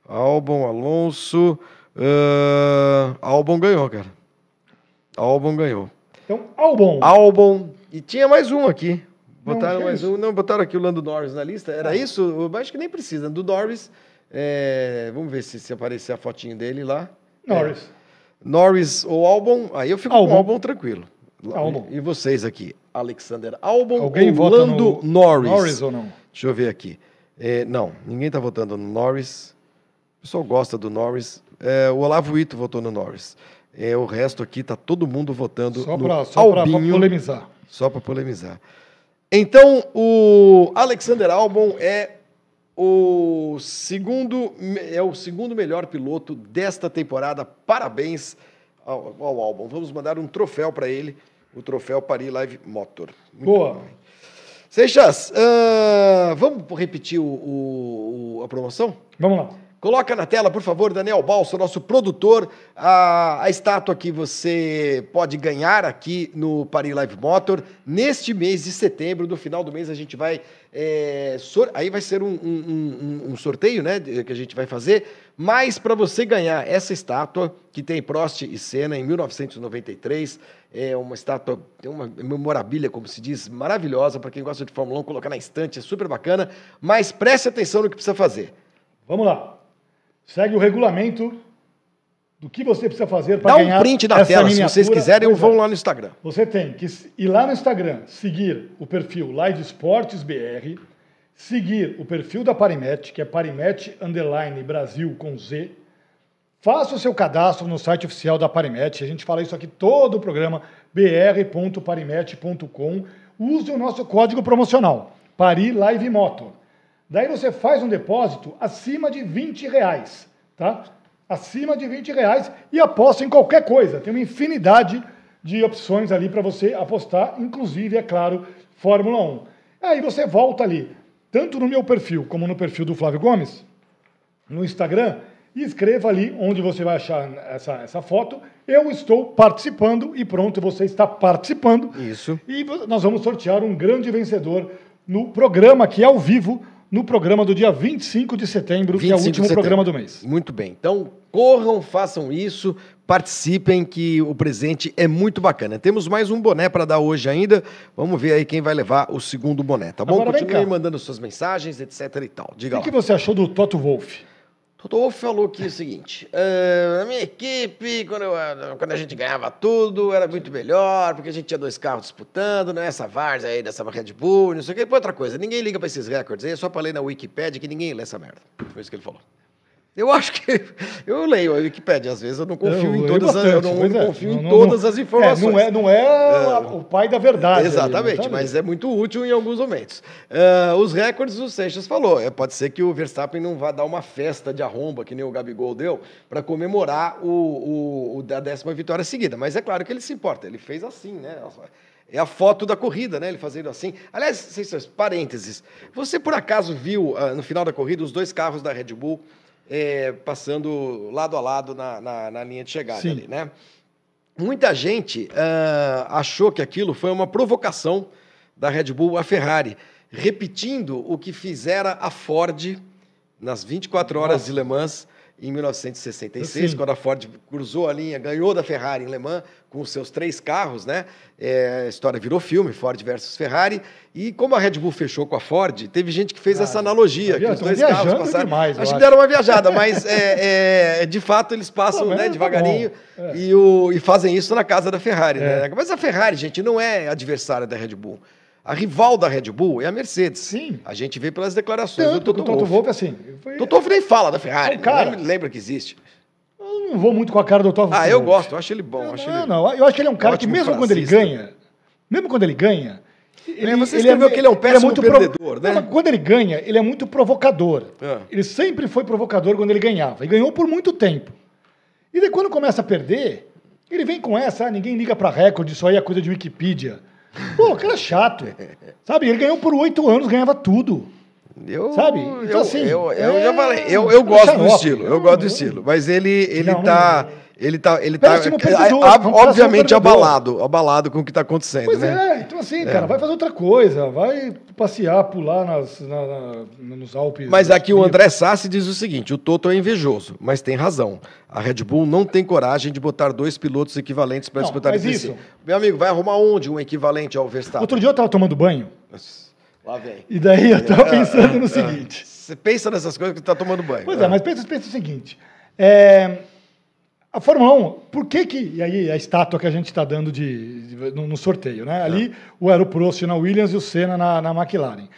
Álbum, Alonso. Uh, eh, álbum ganhou, cara. Álbum ganhou. Então, álbum. Álbum. E tinha mais um aqui. Botaram não, é mais um. Não, botaram aqui o Lando Norris na lista. Era ah. isso? Eu acho que nem precisa. Do Norris. É... Vamos ver se, se aparecer a fotinho dele lá. Norris. É. Norris ou Albon, aí eu fico Albon. com Albon tranquilo. Albon. E vocês aqui, Alexander Albon Alguém ou vota Lando no Norris? Norris ou não? Deixa eu ver aqui. É, não, ninguém está votando no Norris. O pessoal gosta do Norris. É, o Olavo Ito votou no Norris. É, o resto aqui está todo mundo votando só no pra, Só para polemizar. Só para polemizar. Então, o Alexander Albon é o segundo é o segundo melhor piloto desta temporada. Parabéns ao, ao Vamos mandar um troféu para ele, o troféu Paris Live Motor. Muito Boa. Bom. Seixas, uh, vamos repetir o, o, o, a promoção? Vamos lá. Coloca na tela, por favor, Daniel Balso, nosso produtor, a, a estátua que você pode ganhar aqui no Paris Live Motor. Neste mês de setembro, no final do mês, a gente vai. É, sor... Aí vai ser um, um, um, um, sorteio, né? Que a gente vai fazer. Mas para você ganhar essa estátua, que tem Prost e Senna em 1993, é uma estátua, tem uma memorabilia, como se diz, maravilhosa para quem gosta de Fórmula 1, colocar na estante, é super bacana. Mas preste atenção no que precisa fazer. Vamos lá. Segue o regulamento do que você precisa fazer para ganhar Dá um print da tela, miniatura. se vocês quiserem, eu vou é. lá no Instagram. Você tem que ir lá no Instagram, seguir o perfil Live Esportes BR, seguir o perfil da Parimet, que é Parimet Underline Brasil com Z. Faça o seu cadastro no site oficial da Parimet, a gente fala isso aqui todo o programa, br.parimet.com. Use o nosso código promocional, Pari Live Motor. Daí você faz um depósito acima de 20 reais, tá? Acima de 20 reais e aposta em qualquer coisa. Tem uma infinidade de opções ali para você apostar, inclusive, é claro, Fórmula 1. Aí você volta ali, tanto no meu perfil como no perfil do Flávio Gomes, no Instagram, e escreva ali onde você vai achar essa, essa foto. Eu estou participando e pronto, você está participando. Isso. E nós vamos sortear um grande vencedor no programa que é ao vivo no programa do dia 25 de setembro, 25 que é o último programa do mês. Muito bem. Então, corram, façam isso, participem, que o presente é muito bacana. Temos mais um boné para dar hoje ainda. Vamos ver aí quem vai levar o segundo boné, tá bom? Agora, Continue mandando suas mensagens, etc e tal. Diga o que, que você achou do Toto Wolff? Toto Wolff falou que é o seguinte: uh, a minha equipe, quando, eu, quando, a gente ganhava tudo, era muito melhor, porque a gente tinha dois carros disputando, né? Essa Vars aí, dessa Red Bull, não sei o quê. Pô, outra coisa, ninguém liga para esses recordes aí, é só para ler na Wikipedia que ninguém lê essa merda. Foi isso que ele falou. Eu acho que *laughs* eu leio a Wikipédia, às vezes eu não confio eu, em todas, bastante, as, eu não, não é. confio em não, todas as informações. É, não é, não é, é. o pai da verdade. Exatamente, ali, mas é muito útil em alguns momentos. Uh, os recordes, o Seixas falou, é, pode ser que o Verstappen não vá dar uma festa de arromba, que nem o Gabigol deu, para comemorar o, o, a décima vitória seguida. Mas é claro que ele se importa, ele fez assim, né? É a foto da corrida, né? Ele fazendo assim. Aliás, Seixas, parênteses, você por acaso viu, uh, no final da corrida, os dois carros da Red Bull é, passando lado a lado na, na, na linha de chegada Sim. ali, né? Muita gente uh, achou que aquilo foi uma provocação da Red Bull à Ferrari, repetindo o que fizera a Ford nas 24 horas Nossa. de Le Mans em 1966, quando a Ford cruzou a linha, ganhou da Ferrari em Le Mans com os seus três carros, né? É, a história virou filme, Ford versus Ferrari. E como a Red Bull fechou com a Ford, teve gente que fez ah, essa analogia, tá que os dois tá carros passaram. Demais, acho, que deram uma viajada, mas é, é, é de fato eles passam né, é, tá devagarinho é. e, o, e, fazem isso na casa da Ferrari. Né? Mas a Ferrari, gente, não é adversária da Red Bull. A rival da Red Bull é a Mercedes. Sim. A gente vê pelas declarações Tanto do Toto, Wolff. Wolff é assim. Foi... Toto Wolff nem fala da Ferrari. É, cara, lembra, lembra que existe. Eu não vou muito com a cara do Toto Wolff. Ah, eu gosto. Eu acho ele bom. Eu, acho não, ele... não. Eu acho que ele é um cara que mesmo quando ele ganha, mesmo quando ele ganha, é, ele, você escreveu ele é, que ele é um é péssimo é muito perdedor, né? Não, quando ele ganha, ele é muito provocador. É. Ele sempre foi provocador quando ele ganhava. E ganhou por muito tempo. E daí, quando começa a perder, ele vem com essa, ah, ninguém liga para recorde, isso aí é coisa de Wikipedia. Pô, o cara é chato. É. Sabe, ele ganhou por oito anos, ganhava tudo. Eu, sabe? Então, eu, assim, eu, eu é... já falei, eu, eu gosto do estilo, eu gosto do estilo. Mas ele, ele não, tá. Não ele tá, ele tá é, é, obviamente abalado, abalado com o que está acontecendo, pois né? É, então assim, é. cara, vai fazer outra coisa, vai passear, pular nas, na, na, nos Alpes. Mas aqui o André Sassi diz o seguinte: o Toto é invejoso, mas tem razão. A Red Bull não tem coragem de botar dois pilotos equivalentes para disputar mas isso. Meu amigo, vai arrumar onde um equivalente ao Verstappen? Outro dia eu estava tomando banho. Lá vem. E daí eu estava *laughs* é. pensando no seguinte. Você pensa nessas coisas que está tomando banho. Pois é, mas pensa, pensa o seguinte. É, a Fórmula 1, por que que... E aí é a estátua que a gente está dando de, de no, no, sorteio, né? Ali é. o era o Prost na Williams e o Senna na, na McLaren.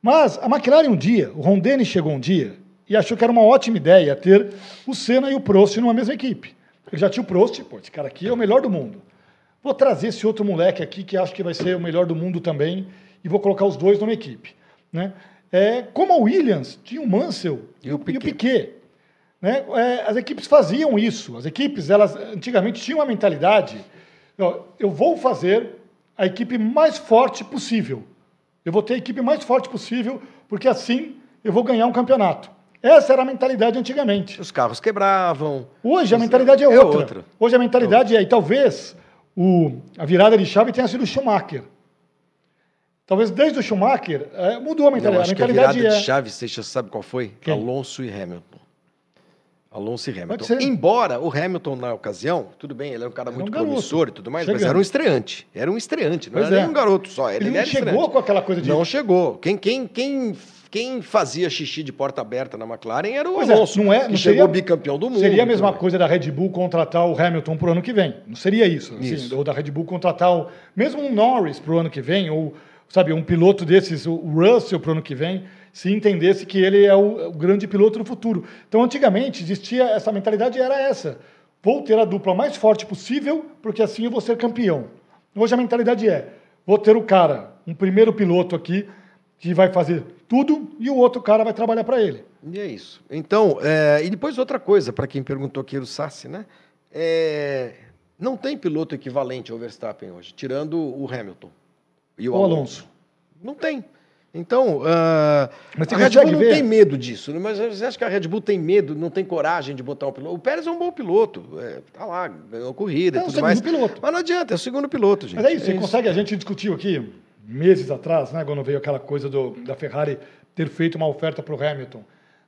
Mas a McLaren um dia, o Ron Dennis chegou um dia e achou que era uma ótima ideia ter o Senna e o Prost numa mesma equipe. Ele já tinha o Prost, pô, esse cara aqui é o melhor do mundo. Vou trazer esse outro moleque aqui que acho que vai ser o melhor do mundo também e vou colocar os dois numa equipe. Né? É, como a Williams tinha o Mansell e o Piquet. E o Piquet né? É, as equipes faziam isso. As equipes, elas antigamente tinham uma mentalidade: eu vou fazer a equipe mais forte possível. Eu vou ter a equipe mais forte possível, porque assim eu vou ganhar um campeonato. Essa era a mentalidade antigamente. Os carros quebravam. Hoje a mentalidade é, é outra. É outra. Hoje a mentalidade é, é e talvez o, a virada de chave tenha sido o Schumacher. Talvez desde o Schumacher é, mudou a mentalidade. acho a mentalidade que a virada de é chave, você já sabe qual foi? Quem? Alonso e Hamilton. Alonso e Hamilton. Embora o Hamilton, na ocasião, tudo bem, ele é um cara era muito um promissor e tudo mais, Chegando. mas era um estreante. Era um estreante, não pois era é. um garoto só. Ele, ele não chegou estreante. com aquela coisa de. Não chegou. Quem, quem, quem, quem fazia xixi de porta aberta na McLaren era o pois é, Alonso, é. não é, não que seria, chegou bicampeão do mundo. Seria a mesma também. coisa da Red Bull contratar o Hamilton para o ano que vem. Não seria isso. Assim, Ou da Red Bull contratar o, mesmo um Norris para o ano que vem, ou sabe, um piloto desses, o Russell para o ano que vem se entendesse que ele é o, o grande piloto do futuro. Então, antigamente, existia essa mentalidade era essa. Vou ter a dupla mais forte possível, porque assim eu vou ser campeão. Hoje a mentalidade é, vou ter o cara, um primeiro piloto aqui, que vai fazer tudo e o outro cara vai trabalhar para ele. E é isso. Então, é, e depois outra coisa, para quem perguntou aqui do Sassi, né? É, não tem piloto equivalente ao Verstappen hoje, tirando o Hamilton e o, o Alonso. Alonso. Não tem. Então, uh, a Red Bull não ver? tem medo disso. Né? Mas você acha que a Red Bull tem medo, não tem coragem de botar um piloto? O Pérez é um bom piloto. É, tá lá, ganhou corrida é e tudo mais. Piloto. Mas não adianta, é o segundo piloto, gente. Mas é isso, é você isso. consegue, a gente discutiu aqui meses atrás, né, quando veio aquela coisa do, da Ferrari ter feito uma oferta para o Hamilton.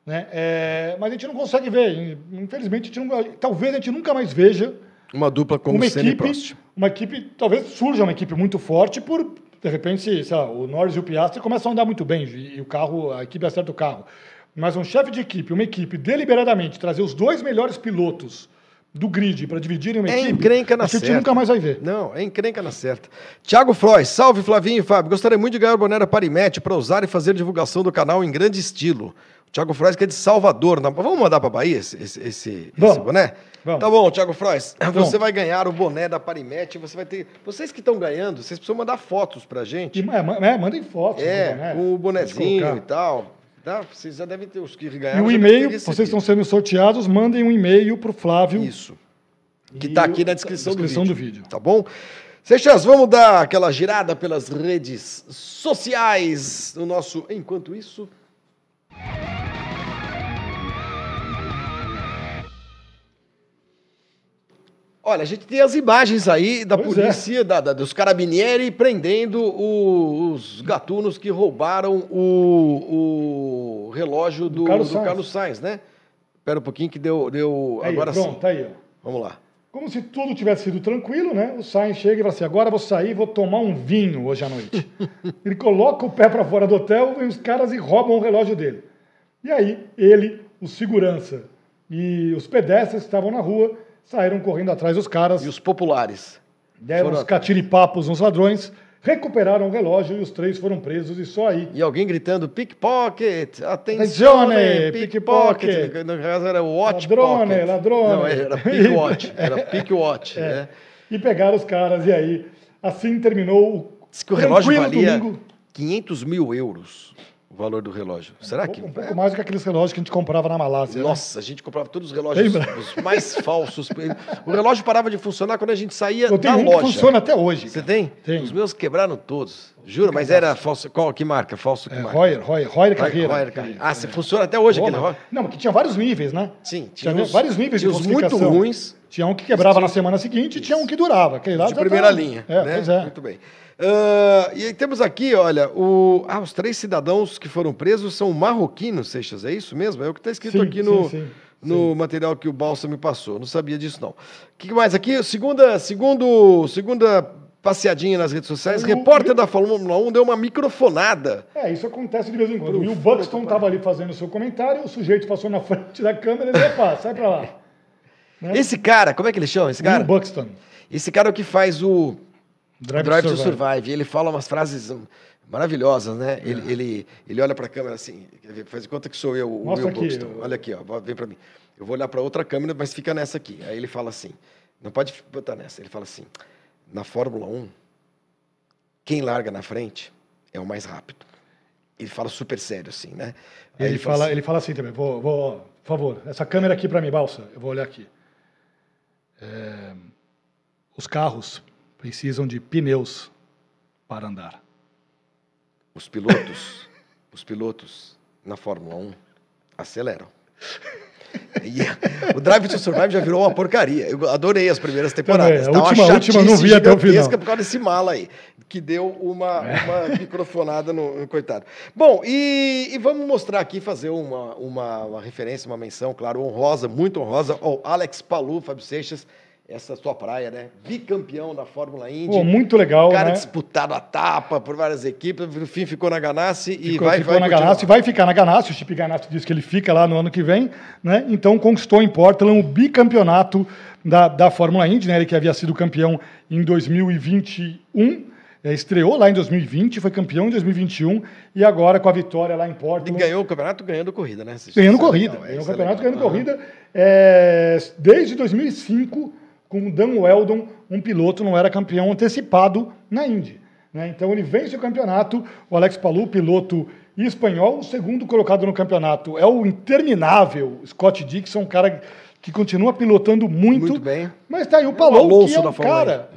Né? É, mas a gente não consegue ver. Infelizmente, a não, talvez a gente nunca mais veja uma dupla como uma equipe, Prost. Uma equipe, talvez surja uma equipe muito forte por de repente, lá, o Norris e o Piastri começam a andar muito bem e o carro, a equipe acerta o carro. Mas um chefe de equipe, uma equipe deliberadamente trazer os dois melhores pilotos do grid para em uma é equipe, encrenca na a gente certa. nunca mais vai ver. Não, é encrenca na certa. Tiago Frois, salve Flavinho e Fábio. Gostaria muito de ganhar o boné da Parimete para usar e fazer divulgação do canal em grande estilo. O Thiago Frois que é de Salvador. Vamos mandar para Bahia esse, esse, esse, esse boné? Vamos. Tá bom, Thiago Frois. *clears throat* Você vai ganhar o boné da Parimete. Você vai ter. Vocês que estão ganhando, vocês precisam mandar fotos para gente. E, é, é, mandem fotos. É, boné. o bonezinho e tal. Tá? Vocês já devem ter os que ganharam. E o e-mail, vocês estão sendo sorteados, mandem um e-mail para o Flávio. Isso. Que está aqui na descrição, descrição do, vídeo. do, vídeo. Tá bom? Seixas, vamos dar aquela girada pelas redes sociais. O nosso, enquanto isso, Olha, a gente tem as imagens aí da pois é. polícia, é. da, da, dos carabinieri prendendo o, os gatunos que roubaram o, o relógio do, do, Carlos, do Sainz. Carlos, Sainz. né? Espera um pouquinho que deu. deu aí, agora pronto, sim. Tá aí, ó. Vamos lá. Como se tudo tivesse sido tranquilo, né? O Sainz chega e fala assim: agora vou sair, vou tomar um vinho hoje à noite. *laughs* ele coloca o pé para fora do hotel e os caras e roubam o relógio dele. E aí, ele, o segurança e os pedestres que estavam na rua saíram correndo atrás dos caras. E os populares. Deram os catiripapos nos ladrões, recuperaram o relógio e os três foram presos e só aí. E alguém gritando, pickpocket, atenção, pickpocket. No caso era watch ladrone, pocket. Ladrone, Não, era pickwatch, era pickwatch. *laughs* é. né? E pegaram os caras e aí, assim terminou o Diz que o relógio valia domingo. 500 mil euros o valor do relógio. É, Será que. Um pouco mais do que aqueles relógios que a gente comprava na Malásia. Né? Nossa, né? a gente comprava todos os relógios Lembra? os mais *laughs* falsos. O relógio parava de funcionar quando a gente saía Eu da tenho loja. que funciona até hoje. Você tem? Tem. Os meus quebraram todos. Jura, mas era falso. Qual que marca? Falso que é, marca? Royer, Royer, Royer Carreira. Royer Carreira. Ah, você é. funciona até hoje Bola. aquele Royer? Não, porque tinha vários níveis, né? Sim, tinha, tinha uns, vários níveis tinha de muito ruins. Tinha um que quebrava na semana seguinte, e tinha um que durava. Aquele lá de primeira tava... linha. É, né? Pois é. Muito bem. Uh, e temos aqui, olha, o, ah, os três cidadãos que foram presos são marroquinos, Seixas, é isso mesmo? É o que está escrito sim, aqui no, sim, sim, no material que o Balsa me passou. Não sabia disso, não. O que mais aqui? Segunda, segundo, segunda passeadinha nas redes sociais, o repórter da Fórmula 1 deu uma microfonada. É, isso acontece de vez em quando. e o Buxton estava tá ali fazendo o seu comentário, o sujeito passou na *laughs* frente da câmera e disse, sai para lá. *laughs* Né? Esse cara, como é que ele chama esse cara? Will Buxton. Esse cara é o que faz o Drive, Drive to, survive. to Survive. Ele fala umas frases hum, maravilhosas, né? É. Ele, ele, ele olha para a câmera assim, faz conta que sou eu, o Mostra Will aqui, eu... Olha aqui, ó, vem para mim. Eu vou olhar para outra câmera, mas fica nessa aqui. Aí ele fala assim, não pode botar nessa. Ele fala assim, na Fórmula 1, quem larga na frente é o mais rápido. Ele fala super sério assim, né? Aí ele, ele fala, assim, ele fala assim também, vou, vou, por favor, essa câmera aqui para mim, Balsa, eu vou olhar aqui. É, os carros precisam de pneus para andar. Os pilotos, *laughs* os pilotos na Fórmula 1 aceleram. E o Drive to Survive já virou uma porcaria. Eu adorei as primeiras temporadas. É, Também, a, última, uma última não vi até o final. por causa desse mala aí, que deu uma, é. uma microfonada no, no, coitado. Bom, e, e, vamos mostrar aqui, fazer uma, uma, uma referência, uma menção, claro, honrosa, muito honrosa, ao Alex Palu, Fábio Seixas, essa sua praia, né? Bicampeão da Fórmula Indy. Pô, muito legal, cara né? disputado a tapa por várias equipes, no fim ficou na Ganassi ficou, e vai ficou vai na Ganassi, vai ficar na Ganassi, o Chip Ganassi disse que ele fica lá no ano que vem, né? Então conquistou em Portland o bicampeonato da, da Fórmula Indy, né? Ele que havia sido campeão em 2021, é, estreou lá em 2020, foi campeão em 2021 e agora com a vitória lá em Portland. E ganhou o campeonato ganhando corrida, né? ganhando é corrida. Não, ganhou o é campeonato é ganhando corrida. É, desde 2005 com o Dan Weldon, um piloto não era campeão antecipado na Indy. Né? Então ele vence o campeonato, o Alex Palu, piloto espanhol, o segundo colocado no campeonato é o interminável Scott Dixon, um cara que continua pilotando muito, muito bem. mas está aí o Palou, é que é um é cara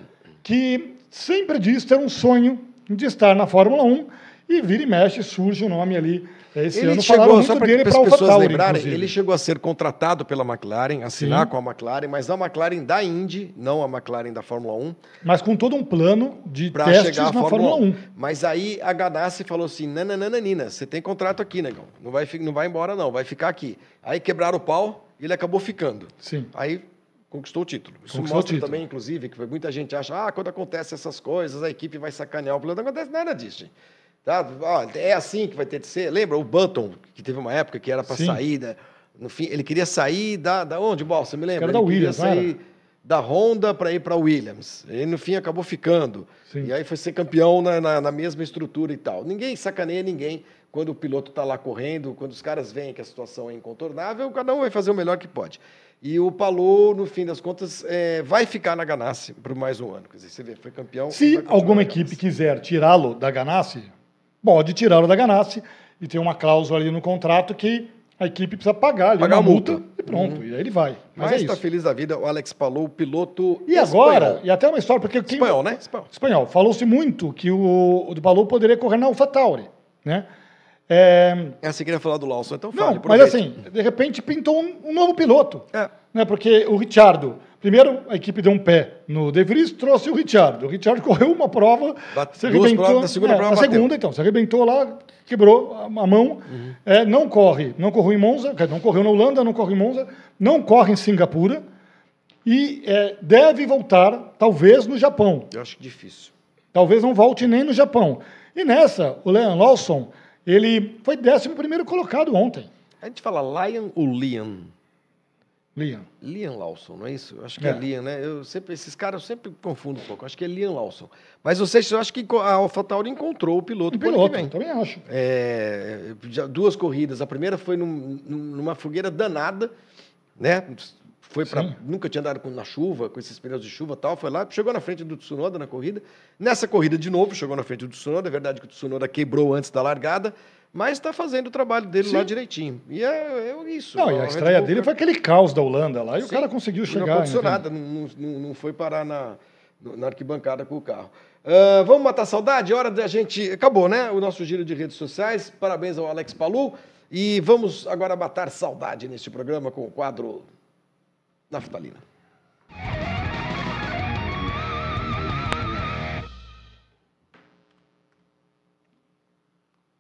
que sempre diz ter um sonho de estar na Fórmula 1 e vira e mexe surge o nome ali é, esse ele chegou, só para as pessoas Tauri, lembrarem, inclusive. ele chegou a ser contratado pela McLaren, assinar Sim. com a McLaren, mas a McLaren da Indy, não a McLaren da Fórmula 1. Mas com todo um plano de testes chegar à na Fórmula, Fórmula 1. 1. Mas aí a Ganassi falou assim, nananina, você tem contrato aqui, negão, não vai, não vai embora não, vai ficar aqui. Aí quebraram o pau e ele acabou ficando. Sim. Aí conquistou o título. Isso conquistou mostra título. também, inclusive, que muita gente acha, ah, quando acontece essas coisas, a equipe vai sacanear o plano. Não acontece nada disso, gente. Tá? Ó, é assim que vai ter que ser. Lembra o Button que teve uma época que era para sair, No fim, ele queria sair da, da onde, Bal? me lembra? Era da Williams, sair da Honda para ir para Williams. E no fim acabou ficando. Sim. E aí foi ser campeão na, na, na, mesma estrutura e tal. Ninguém sacaneia ninguém quando o piloto está lá correndo, quando os caras veem que a situação é incontornável, cada um vai fazer o melhor que pode. E o Palou, no fim das contas, é, vai ficar na Ganassi por mais um ano. Quer dizer, você vê, foi campeão. Se alguma equipe quiser tirá-lo da Ganassi, pode tirá-lo da Ganassi. E tem uma cláusula ali no contrato que a equipe precisa pagar ali pagar uma multa. multa. e pronto. Uhum. E aí ele vai. Mas, Mas é está feliz da vida o Alex o piloto E espanhol. agora, e até uma história, porque... Quem... Espanhol, né? Espanhol. espanhol. Falou-se muito que o, do Palou poderia correr na AlphaTauri, né? É... Essa ah, queria falar do Lawson, então fala. mas assim, de repente pintou um, um novo piloto. É. Né, porque o Richardo, primeiro a equipe deu um pé no De Vries, trouxe o Richardo. O Richardo *laughs* correu uma prova, Bate, se arrebentou. na segunda, é, prova na segunda então, se arrebentou lá, quebrou a, a mão. Uhum. É, não corre, não correu em Monza, não correu na Holanda, não corre em Monza, não corre em Singapura e é, deve voltar, talvez, no Japão. Eu acho difícil. Talvez não volte nem no Japão. E nessa, o Leon Lawson ele foi 11 colocado ontem. A gente fala Lion ou Liam? Liam. Liam Lawson, não é isso? Eu acho que é. é, Liam, né? Eu sempre, esses caras eu sempre confundo um pouco. Eu acho que é Liam Lawson. Mas vocês, eu acho que a AlphaTauri encontrou o piloto. O piloto, eu também acho. É, duas corridas. A primeira foi num, numa fogueira danada, né? foi para nunca tinha andado na chuva, com esses pneus de chuva tal, foi lá, chegou na frente do Tsunoda na corrida. Nessa corrida de novo, chegou na frente do Tsunoda, é verdade que o Tsunoda quebrou antes da largada, mas está fazendo o trabalho dele Sim. lá direitinho. E é, é isso. Não, e é a estreia dele foi aquele caos da Holanda lá, e Sim. o cara conseguiu chegar. Não aconteceu nada, não, não, não foi parar na, na arquibancada com o carro. Uh, vamos matar saudade? Hora da gente. Acabou, né? O nosso giro de redes sociais. Parabéns ao Alex Palu. E vamos agora matar saudade neste programa com o quadro naftalina.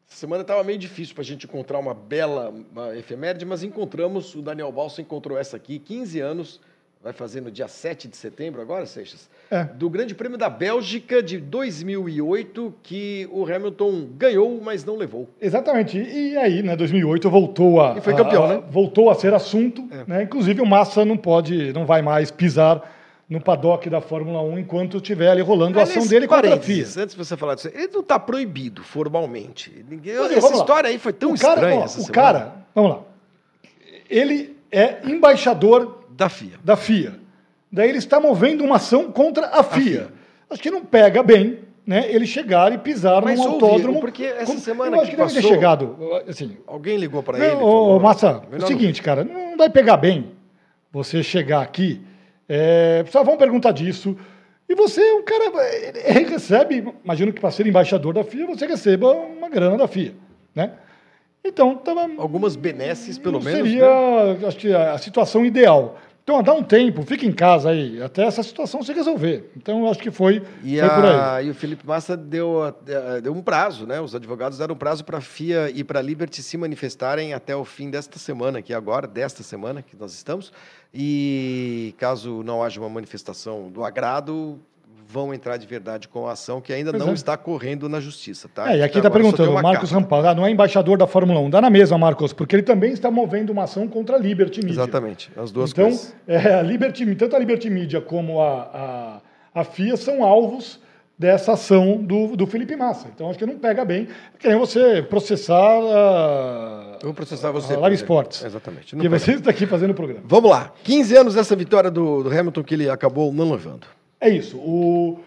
semana estava meio difícil para a gente encontrar uma bela uma efeméride, mas encontramos, o Daniel Balsa encontrou essa aqui, 15 anos vai fazer no dia 7 de setembro agora, Seixas, é. do Grande Prêmio da Bélgica de 2008, que o Hamilton ganhou, mas não levou. Exatamente. E aí, né, 2008 voltou a... E foi campeão, a, né? Voltou a ser assunto, é. né? Inclusive o Massa não pode, não vai mais pisar no paddock da Fórmula 1 enquanto estiver ali rolando Aliás, a ação dele contra a FIA. Antes de você falar disso, ele não está proibido formalmente. Ninguém, Olha, essa história lá. aí foi tão o estranha. Cara, ó, o semana. cara, vamos lá, ele é embaixador da FIA. Da FIA. Daí ele está movendo uma ação contra a FIA. FIA. Acho que não pega bem, né? Eles chegar e pisar Mas no ouvi, autódromo. Porque essa semana eu acho que, que passou, deve ter chegado. Assim, alguém ligou para ele? Ô, Massa, é o seguinte, não. cara, não vai pegar bem você chegar aqui. É, só vão perguntar disso. E você é um cara. É, é, recebe, imagino que para ser embaixador da FIA, você receba uma grana da FIA. Né? Então, tava, algumas benesses, pelo menos. Seria, né? acho que, a, a situação ideal. Então, dá um tempo, fica em casa aí, até essa situação se resolver. Então, acho que foi, e foi a, por aí. E o Felipe Massa deu, eh, deu um prazo, né? Os advogados deram um prazo para a FIA e para a Liberty se manifestarem até o fim desta semana, que é agora, desta semana que nós estamos. E caso não haja uma manifestação do agrado, vão entrar de verdade com a ação que ainda pois não é. está correndo na justiça. Tá? É, e aqui está então, perguntando, Marcos Rampal, ah, não é embaixador da Fórmula 1, dá na mesma, Marcos, porque ele também está movendo uma ação contra a Liberty Media. Exatamente, as duas então, coisas. Então, é, Liberty, tanto a Liberty Media como a, a, a FIA são alvos dessa ação do, do Felipe Massa. Então acho que não pega bem. Querem você processar a. Eu vou processar você. Live Sports. Exatamente. Não e você está aqui fazendo o programa. Vamos lá. 15 anos dessa vitória do, do Hamilton que ele acabou não levando é isso. O,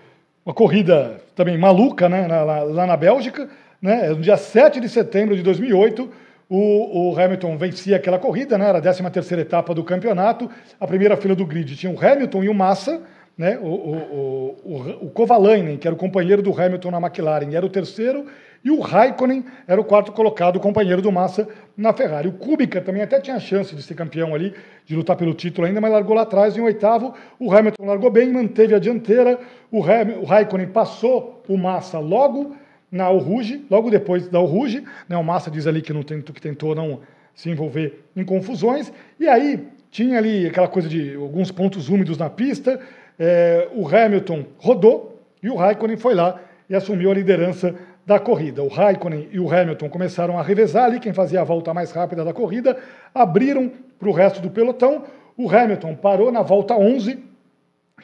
uma corrida também maluca né, lá, lá na Bélgica. Né, é no dia 7 de setembro de 2008, o, o Hamilton vencia aquela corrida, né, era a 13 etapa do campeonato. A primeira fila do grid tinha o Hamilton e o Massa. Né, o, o, o, o Kovalainen, que era o companheiro do Hamilton na McLaren, era o terceiro e o Raikkonen era o quarto colocado, companheiro do Massa na Ferrari. O Kubica também até tinha chance de ser campeão ali, de lutar pelo título ainda, mas largou lá atrás em oitavo. O Hamilton largou bem, manteve a dianteira. O, Ham, o Raikkonen passou o Massa logo na Urruge, logo depois da Urruge. Né, o Massa diz ali que, não tentou, que tentou não se envolver em confusões. E aí tinha ali aquela coisa de alguns pontos úmidos na pista. É, o Hamilton rodou e o Raikkonen foi lá e assumiu a liderança da corrida. O Raikkonen e o Hamilton começaram a revezar ali, quem fazia a volta mais rápida da corrida, abriram para o resto do pelotão. O Hamilton parou na volta 11,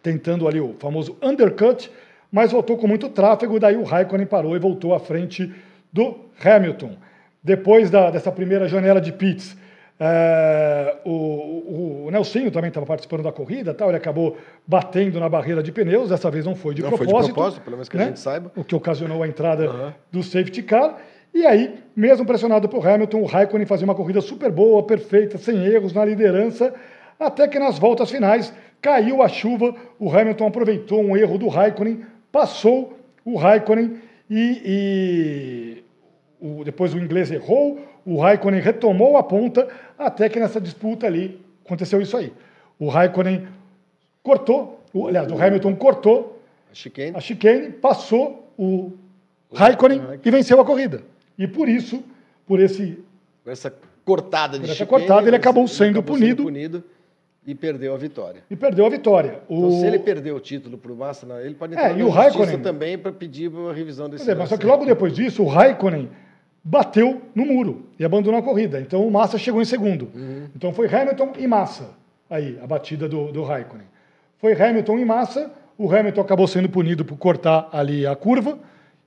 tentando ali o famoso undercut, mas voltou com muito tráfego, daí o Raikkonen parou e voltou à frente do Hamilton. Depois da, dessa primeira janela de pits, é, o, o Nelsinho também estava participando da corrida, tal, ele acabou batendo na barreira de pneus, dessa vez não foi de não propósito. Foi de propósito, pelo menos que né? a gente saiba. O que ocasionou a entrada uhum. do safety car. E aí, mesmo pressionado por Hamilton, o Raikkonen fazia uma corrida super boa, perfeita, sem erros, na liderança, até que nas voltas finais caiu a chuva, o Hamilton aproveitou um erro do Raikkonen, passou o Raikkonen e, e o, depois o inglês errou, o Raikkonen retomou a ponta, até que nessa disputa ali aconteceu isso aí. O Raikkonen cortou, o, aliás, o Hamilton cortou a chicane, a chicane passou o Raikkonen, e venceu a corrida. E por isso, por esse essa cortada de essa chicane, cortada ele acabou, sendo, ele acabou punido, sendo punido e perdeu a vitória. E perdeu a vitória. Então, o... Então, se ele perdeu o título para o Massa, ele pode é, entrar é, e o Raikkonen também para pedir a revisão desse. Mas, é, mas só que logo depois disso, o Raikkonen bateu no muro e abandonou a corrida. Então o Massa chegou em segundo. Uhum. Então foi Hamilton e Massa, aí, a batida do, do Raikkonen. Foi Hamilton e Massa, o Hamilton acabou sendo punido por cortar ali a curva,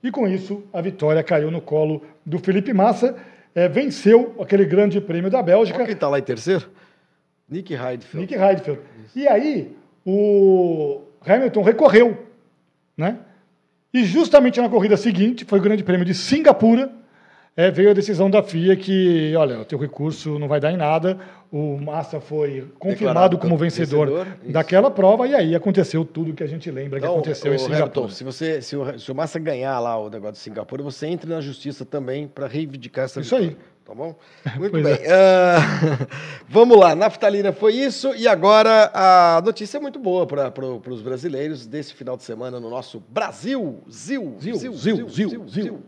e com isso a vitória caiu no colo do Felipe Massa, é, venceu aquele grande prêmio da Bélgica. Olha quem está lá em terceiro? Nick Heidfeld. Nick Heidfeld. E aí o Hamilton recorreu, né? E justamente na corrida seguinte, foi o grande prêmio de Singapura, é, veio a decisão da FIA que, olha, o teu recurso não vai dar em nada, o Massa foi confirmado como vencedor, vencedor daquela prova, e aí aconteceu tudo que a gente lembra então, que aconteceu em Singapura. Hamilton, se, você, se o, se, o, Massa ganhar lá o negócio de Singapura, você entra na justiça também para reivindicar essa Isso vitória. aí. Tá bom? *laughs* Muito bem. É. Uh, *laughs* vamos lá, naftalina foi isso, e agora a notícia é muito boa para pro, os brasileiros desse final de semana no nosso Brasil. Zil, Zil, Zil, Zil, Zil. Zil, Zil, Zil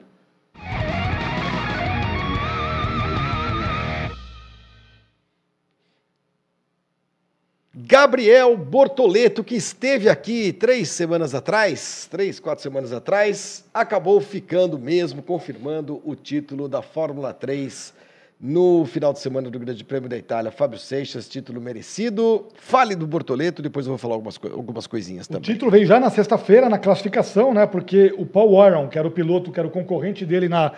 Gabriel Bortoleto, que esteve aqui três semanas atrás, três, quatro semanas atrás, acabou ficando mesmo, confirmando o título da Fórmula 3 no final de semana do Grande Prêmio da Itália. Fábio Seixas, título merecido. Fale do Bortoleto, depois eu vou falar algumas, algumas coisinhas também. O título veio já na sexta-feira, na classificação, né? Porque o Paul Warren, que era o piloto, que era o concorrente dele na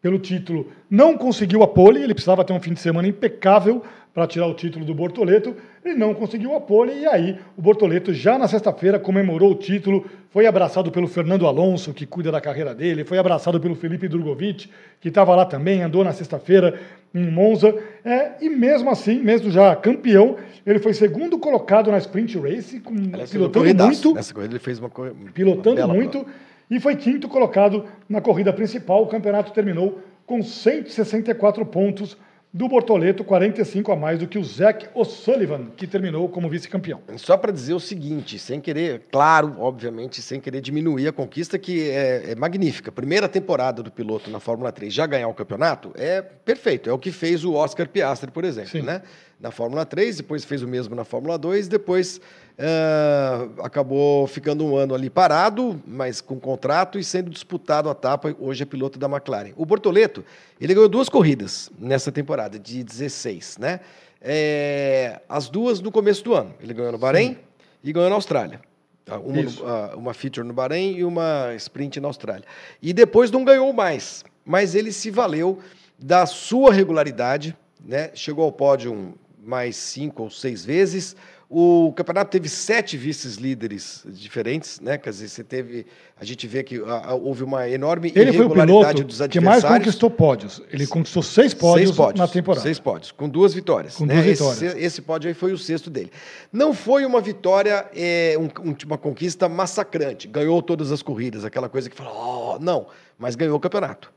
pelo título, não conseguiu a pole, ele precisava ter um fim de semana impecável para tirar o título do Bortoleto, e não conseguiu a pole, e aí o Bortoleto já na sexta-feira comemorou o título, foi abraçado pelo Fernando Alonso, que cuida da carreira dele, foi abraçado pelo Felipe Drogovic, que estava lá também, andou na sexta-feira em Monza, é, e mesmo assim, mesmo já campeão, ele foi segundo colocado na sprint race, com, pilotando muito, essa corrida ele fez uma, uma pilotando muito, prova e foi quinto colocado na corrida principal. O campeonato terminou com 164 pontos do Bortoleto, 45 a mais do que o Zac O'Sullivan, que terminou como vice-campeão. Só para dizer o seguinte, sem querer, claro, obviamente, sem querer diminuir a conquista, que é, é, magnífica. Primeira temporada do piloto na Fórmula 3 já ganhar o campeonato é perfeito, é o que fez o Oscar Piastri, por exemplo, Sim. né? na Fórmula 3, depois fez o mesmo na Fórmula 2, depois uh, acabou ficando um ano ali parado, mas com contrato e sendo disputado a etapa, hoje é piloto da McLaren. O Bortoleto, ele ganhou duas corridas nessa temporada, de 16, né? É, as duas no começo do ano. Ele ganhou no Bahrein Sim. e ganhou na Austrália. Ah, uma, no, ah, uma feature no Bahrein e uma sprint na Austrália. E depois não ganhou mais, mas ele se valeu da sua regularidade, né? Chegou ao pódio mais cinco ou seis vezes. O campeonato teve sete vices-líderes diferentes, né? Quer dizer, você teve. A gente vê que ah, ah, houve uma enorme Ele irregularidade dos adversários. Que mais conquistou pódios. Ele conquistou seis pódios, seis pódios, na temporada. Seis pódios, com duas vitórias. Com né? duas vitórias. Esse, esse, pódio aí foi o sexto dele. Não foi uma vitória, é, um, uma conquista massacrante. Ganhou todas as corridas, aquela coisa que fala, oh, não, mas ganhou o campeonato.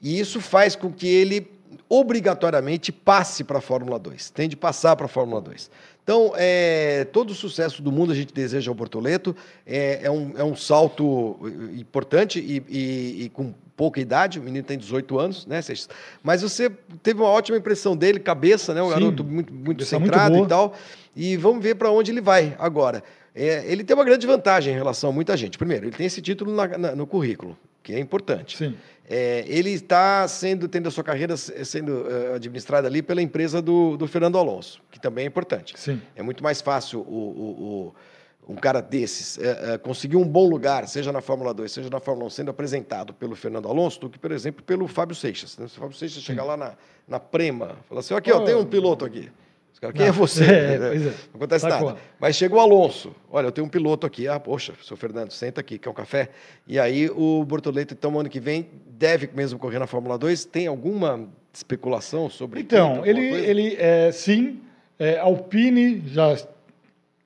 E isso faz com que ele obrigatoriamente passe para a Fórmula 2, tem de passar para a Fórmula 2. Então, é, todo o sucesso do mundo a gente deseja ao Bortoleto, é, é, um, é um salto importante e, e, e, com pouca idade, o menino tem 18 anos, né, Mas você teve uma ótima impressão dele, cabeça, né, um Sim, garoto muito, muito centrado muito e tal, e vamos ver para onde ele vai agora. É, ele tem uma grande vantagem em relação a muita gente. Primeiro, ele tem esse título na, na, no currículo, que é importante. Sim. É, ele está sendo tendo a sua carreira sendo uh, administrada ali pela empresa do, do, Fernando Alonso, que também é importante. Sim. É muito mais fácil o, o, o um cara desses uh, uh, conseguir um bom lugar, seja na Fórmula 2, seja na Fórmula 1, sendo apresentado pelo Fernando Alonso, do que, por exemplo, pelo Fábio Seixas. Né? Se o Fábio Seixas Sim. chegar lá na, na Prema, falar assim, aqui, ó, tem um piloto aqui quem é você? *laughs* É, é. Não acontece Sacou. Tá nada. Mas chega o Alonso. Olha, eu tenho um piloto aqui. Ah, poxa, seu Fernando, senta aqui, quer um café? E aí o Bortoleto, então, ano que vem, deve mesmo correr na Fórmula 2. Tem alguma especulação sobre Então, ele, ele é, sim. É, Alpine já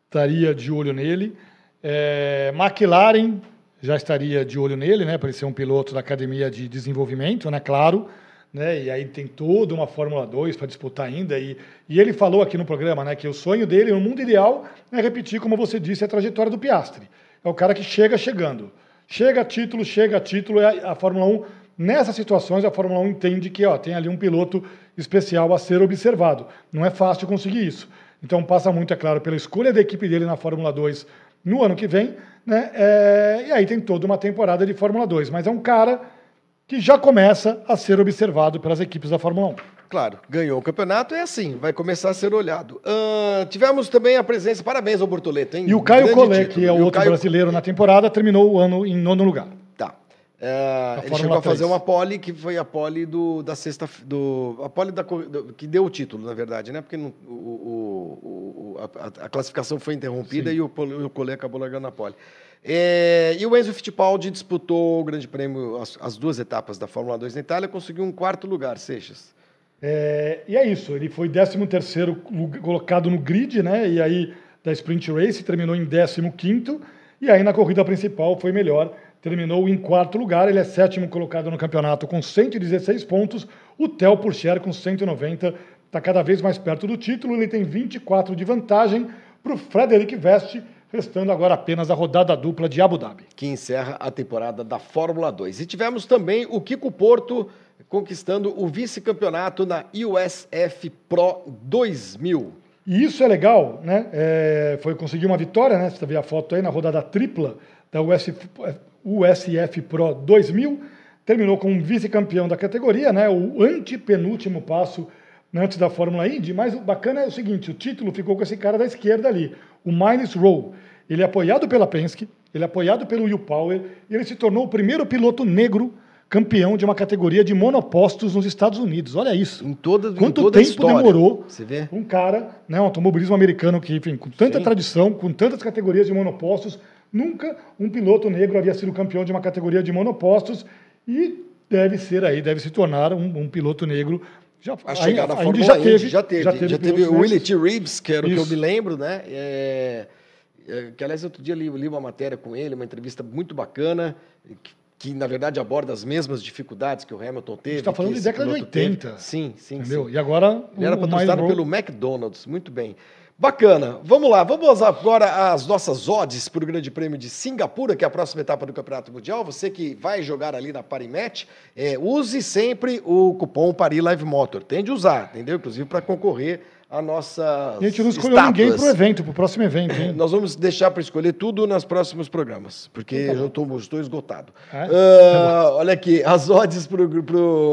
estaria de olho nele. É, McLaren já estaria de olho nele, né? Para ele ser um piloto da academia de desenvolvimento, né? Claro. Claro né? E aí tem toda uma Fórmula 2 para disputar ainda. E, e ele falou aqui no programa, né, que o sonho dele, no mundo ideal, é repetir, como você disse, a trajetória do Piastre. É o cara que chega chegando. Chega título, chega título, é a, a Fórmula 1. Nessas situações, a Fórmula 1 entende que ó, tem ali um piloto especial a ser observado. Não é fácil conseguir isso. Então, passa muito, é claro, pela escolha da equipe dele na Fórmula 2 no ano que vem, né? É, e aí tem toda uma temporada de Fórmula 2. Mas é um cara que já começa a ser observado pelas equipes da Fórmula 1. Claro, ganhou o campeonato, é assim, vai começar a ser olhado. Uh, tivemos também a presença, parabéns ao Bortoleto, hein? E o Caio Collet, que é o outro Caio... brasileiro na temporada, terminou o ano em nono lugar. Tá. Uh, ele chegou a fazer uma pole que foi a pole do, da sexta do a pole da, do, que deu o título na verdade né porque não, o, o, o a, a, classificação foi interrompida Sim. e o, o Collet acabou largando a pole é, e o Enzo Fittipaldi disputou o Grande Prêmio, as, as, duas etapas da Fórmula 2 na Itália, conseguiu um quarto lugar, Seixas. É, e é isso, ele foi 13º colocado no grid, né? E aí da Sprint Race terminou em 15º e aí na corrida principal foi melhor, terminou em quarto lugar, ele é sétimo colocado no campeonato com 116 pontos, o Theo Purcher com 190, está cada vez mais perto do título, ele tem 24 de vantagem para o Frederic Veste, restando agora apenas a rodada dupla de Abu Dhabi. Que encerra a temporada da Fórmula 2. E tivemos também o Kiko Porto conquistando o vice-campeonato na USF Pro 2000. E isso é legal, né? É, foi conseguir uma vitória, né? Você vê a foto aí na rodada tripla da USF, USF Pro 2000. Terminou como vice-campeão da categoria, né? O antepenúltimo passo antes da Fórmula Indy. Mas o bacana é o seguinte: o título ficou com esse cara da esquerda ali, o Miles Rowe. Ele é apoiado pela Penske, ele é apoiado pelo Will Power, e ele se tornou o primeiro piloto negro campeão de uma categoria de monopostos nos Estados Unidos. Olha isso. Em toda, Quanto em toda tempo história, demorou um cara, né, um automobilismo americano que, enfim, com tanta Sim. tradição, com tantas categorias de monopostos, nunca um piloto negro havia sido campeão de uma categoria de monopostos e deve ser aí, deve se tornar um, um piloto negro já, a chegada a, Fórmula já teve, Indy, já teve. Já teve, já teve o Willie T. Reeves, que era Isso. o que eu me lembro, né? É, é, que, aliás, outro dia li, li uma matéria com ele, uma entrevista muito bacana, que, que, na verdade aborda as mesmas dificuldades que o Hamilton teve. está falando de década de 80. Teve. Sim, sim, Entendeu? sim. E agora. Ele o, era patrocinado pelo McDonald's, muito bem. Bacana. Vamos lá, vamos agora às nossas odds para o Grande Prêmio de Singapura, que é a próxima etapa do Campeonato Mundial. Você que vai jogar ali na Parimatch, é, use sempre o cupom PariLiveMotor. Tem de usar, entendeu? Inclusive para concorrer a nossa. A gente não escolheu estátuas. ninguém para o evento, para o próximo evento. Hein? *laughs* Nós vamos deixar para escolher tudo nos próximos programas, porque então tá eu estou esgotado. É? Uh, tá olha aqui, as odds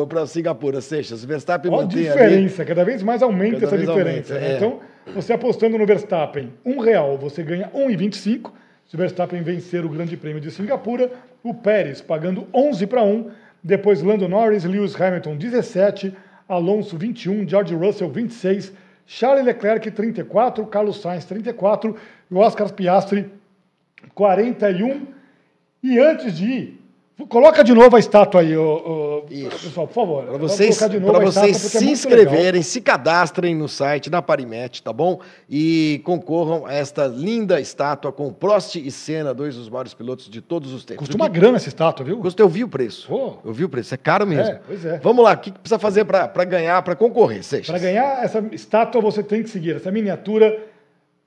para Singapura, Seixas. Verstappen Olha a diferença, ali. cada vez mais aumenta cada essa diferença. Aumenta, né? é. Então, você apostando no Verstappen, um real, você ganha 1,25. Se o Verstappen vencer o Grande Prêmio de Singapura, o Pérez pagando 11 para 1, depois Lando Norris, Lewis Hamilton 17, Alonso 21, George Russell 26, Charles Leclerc 34, Carlos Sainz 34 e Oscar Piastri 41. E antes de ir, Coloca de novo a estátua aí, ô, ô, Isso. pessoal, por favor. Para vocês, pra vocês é se é inscreverem, legal. se cadastrem no site da Parimet, tá bom? E concorram a esta linda estátua com Prost e Senna, dois dos maiores pilotos de todos os tempos. Custa uma grana essa estátua, viu? Custa, eu vi o preço. Oh. Eu vi o preço, é caro mesmo. É, pois é. Vamos lá, o que precisa fazer para ganhar, para concorrer, Seixas? Para ganhar essa estátua, você tem que seguir essa miniatura.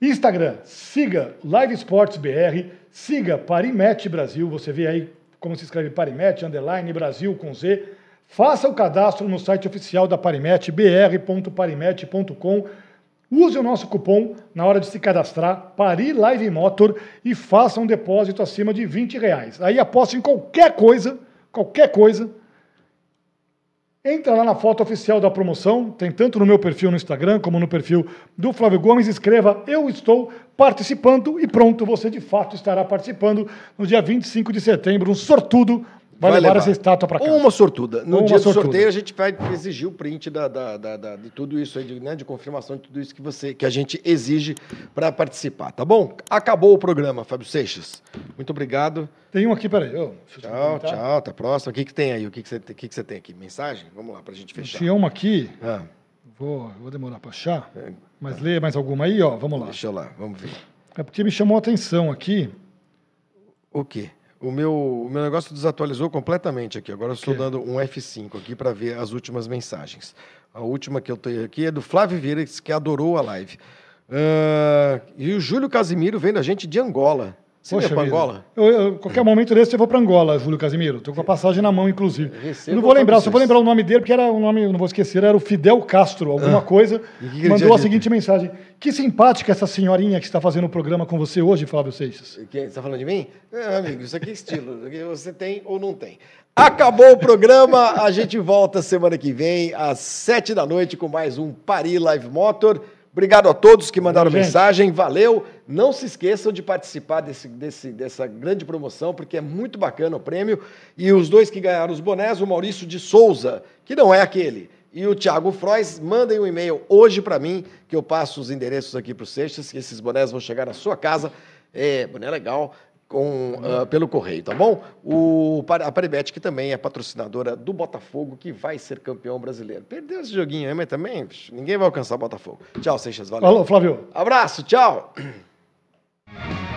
Instagram, siga Live Sports BR, siga Parimet Brasil, você vê aí como se escreve Parimet, underline, Brasil com Z, faça o cadastro no site oficial da Parimet, br.parimet.com. Use o nosso cupom na hora de se cadastrar, Pari Live Motor, e faça um depósito acima de 20 reais. Aí aposta em qualquer coisa, qualquer coisa, Entra lá na foto oficial da promoção, tem tanto no meu perfil no Instagram como no perfil do Flávio Gomes, escreva eu estou participando e pronto, você de fato estará participando no dia 25 de setembro, um sortudo Vai, vai levar essa estátua para cá. uma sortuda. No uma dia sortuda. do sorteio, a gente vai exigir o print da, da, da, da de tudo isso aí, de, né, de confirmação de tudo isso que, você, que a gente exige para participar, tá bom? Acabou o programa, Fábio Seixas. Muito obrigado. Tem um aqui, peraí. Eu, tchau, tchau, tá. Próximo. O que, que tem aí? O que, que, você, que, que você tem aqui? Mensagem? Vamos lá, para a gente fechar. Tinha uma aqui. Ah. Vou, vou demorar para achar. É, tá. Mas lê mais alguma aí, ó. Vamos lá. Deixa eu lá, vamos ver. É porque me chamou a atenção aqui. O quê? O meu, o meu negócio desatualizou completamente aqui. Agora eu estou dando um F5 aqui para ver as últimas mensagens. A última que eu tenho aqui é do Flávio Vieira, que adorou a live. Uh, e o Júlio Casimiro vem da gente de Angola. Você Poxa para Angola? Eu, eu, qualquer momento desse eu vou para Angola, Júlio Casimiro. Estou com a passagem na mão, inclusive. eu não vou lembrar, só vou lembrar o nome dele, porque era um nome, não vou esquecer, era o Fidel Castro, alguma ah, coisa. Que mandou a seguinte mensagem. Que simpática essa senhorinha que está fazendo o programa com você hoje, Flávio Seixas. Você está falando de mim? É, amigo, isso aqui é estilo. Você tem ou não tem. Acabou o programa, a gente volta semana que vem, às sete da noite, com mais um Paris Live Motor. Obrigado a todos que mandaram Bom, mensagem, valeu. Não se esqueçam de participar desse, desse, dessa grande promoção, porque é muito bacana o prêmio. E os dois que ganharam os bonés, o Maurício de Souza, que não é aquele, e o Thiago Frois, mandem um e-mail hoje para mim, que eu passo os endereços aqui para o Seixas, que esses bonés vão chegar na sua casa. É, boné legal, com, uh, pelo correio, tá bom? O, a Paribet, que também é patrocinadora do Botafogo, que vai ser campeão brasileiro. Perdeu esse joguinho aí, mas também ninguém vai alcançar o Botafogo. Tchau, Seixas. Valeu. Falou, Flávio. Abraço, tchau. Thank you.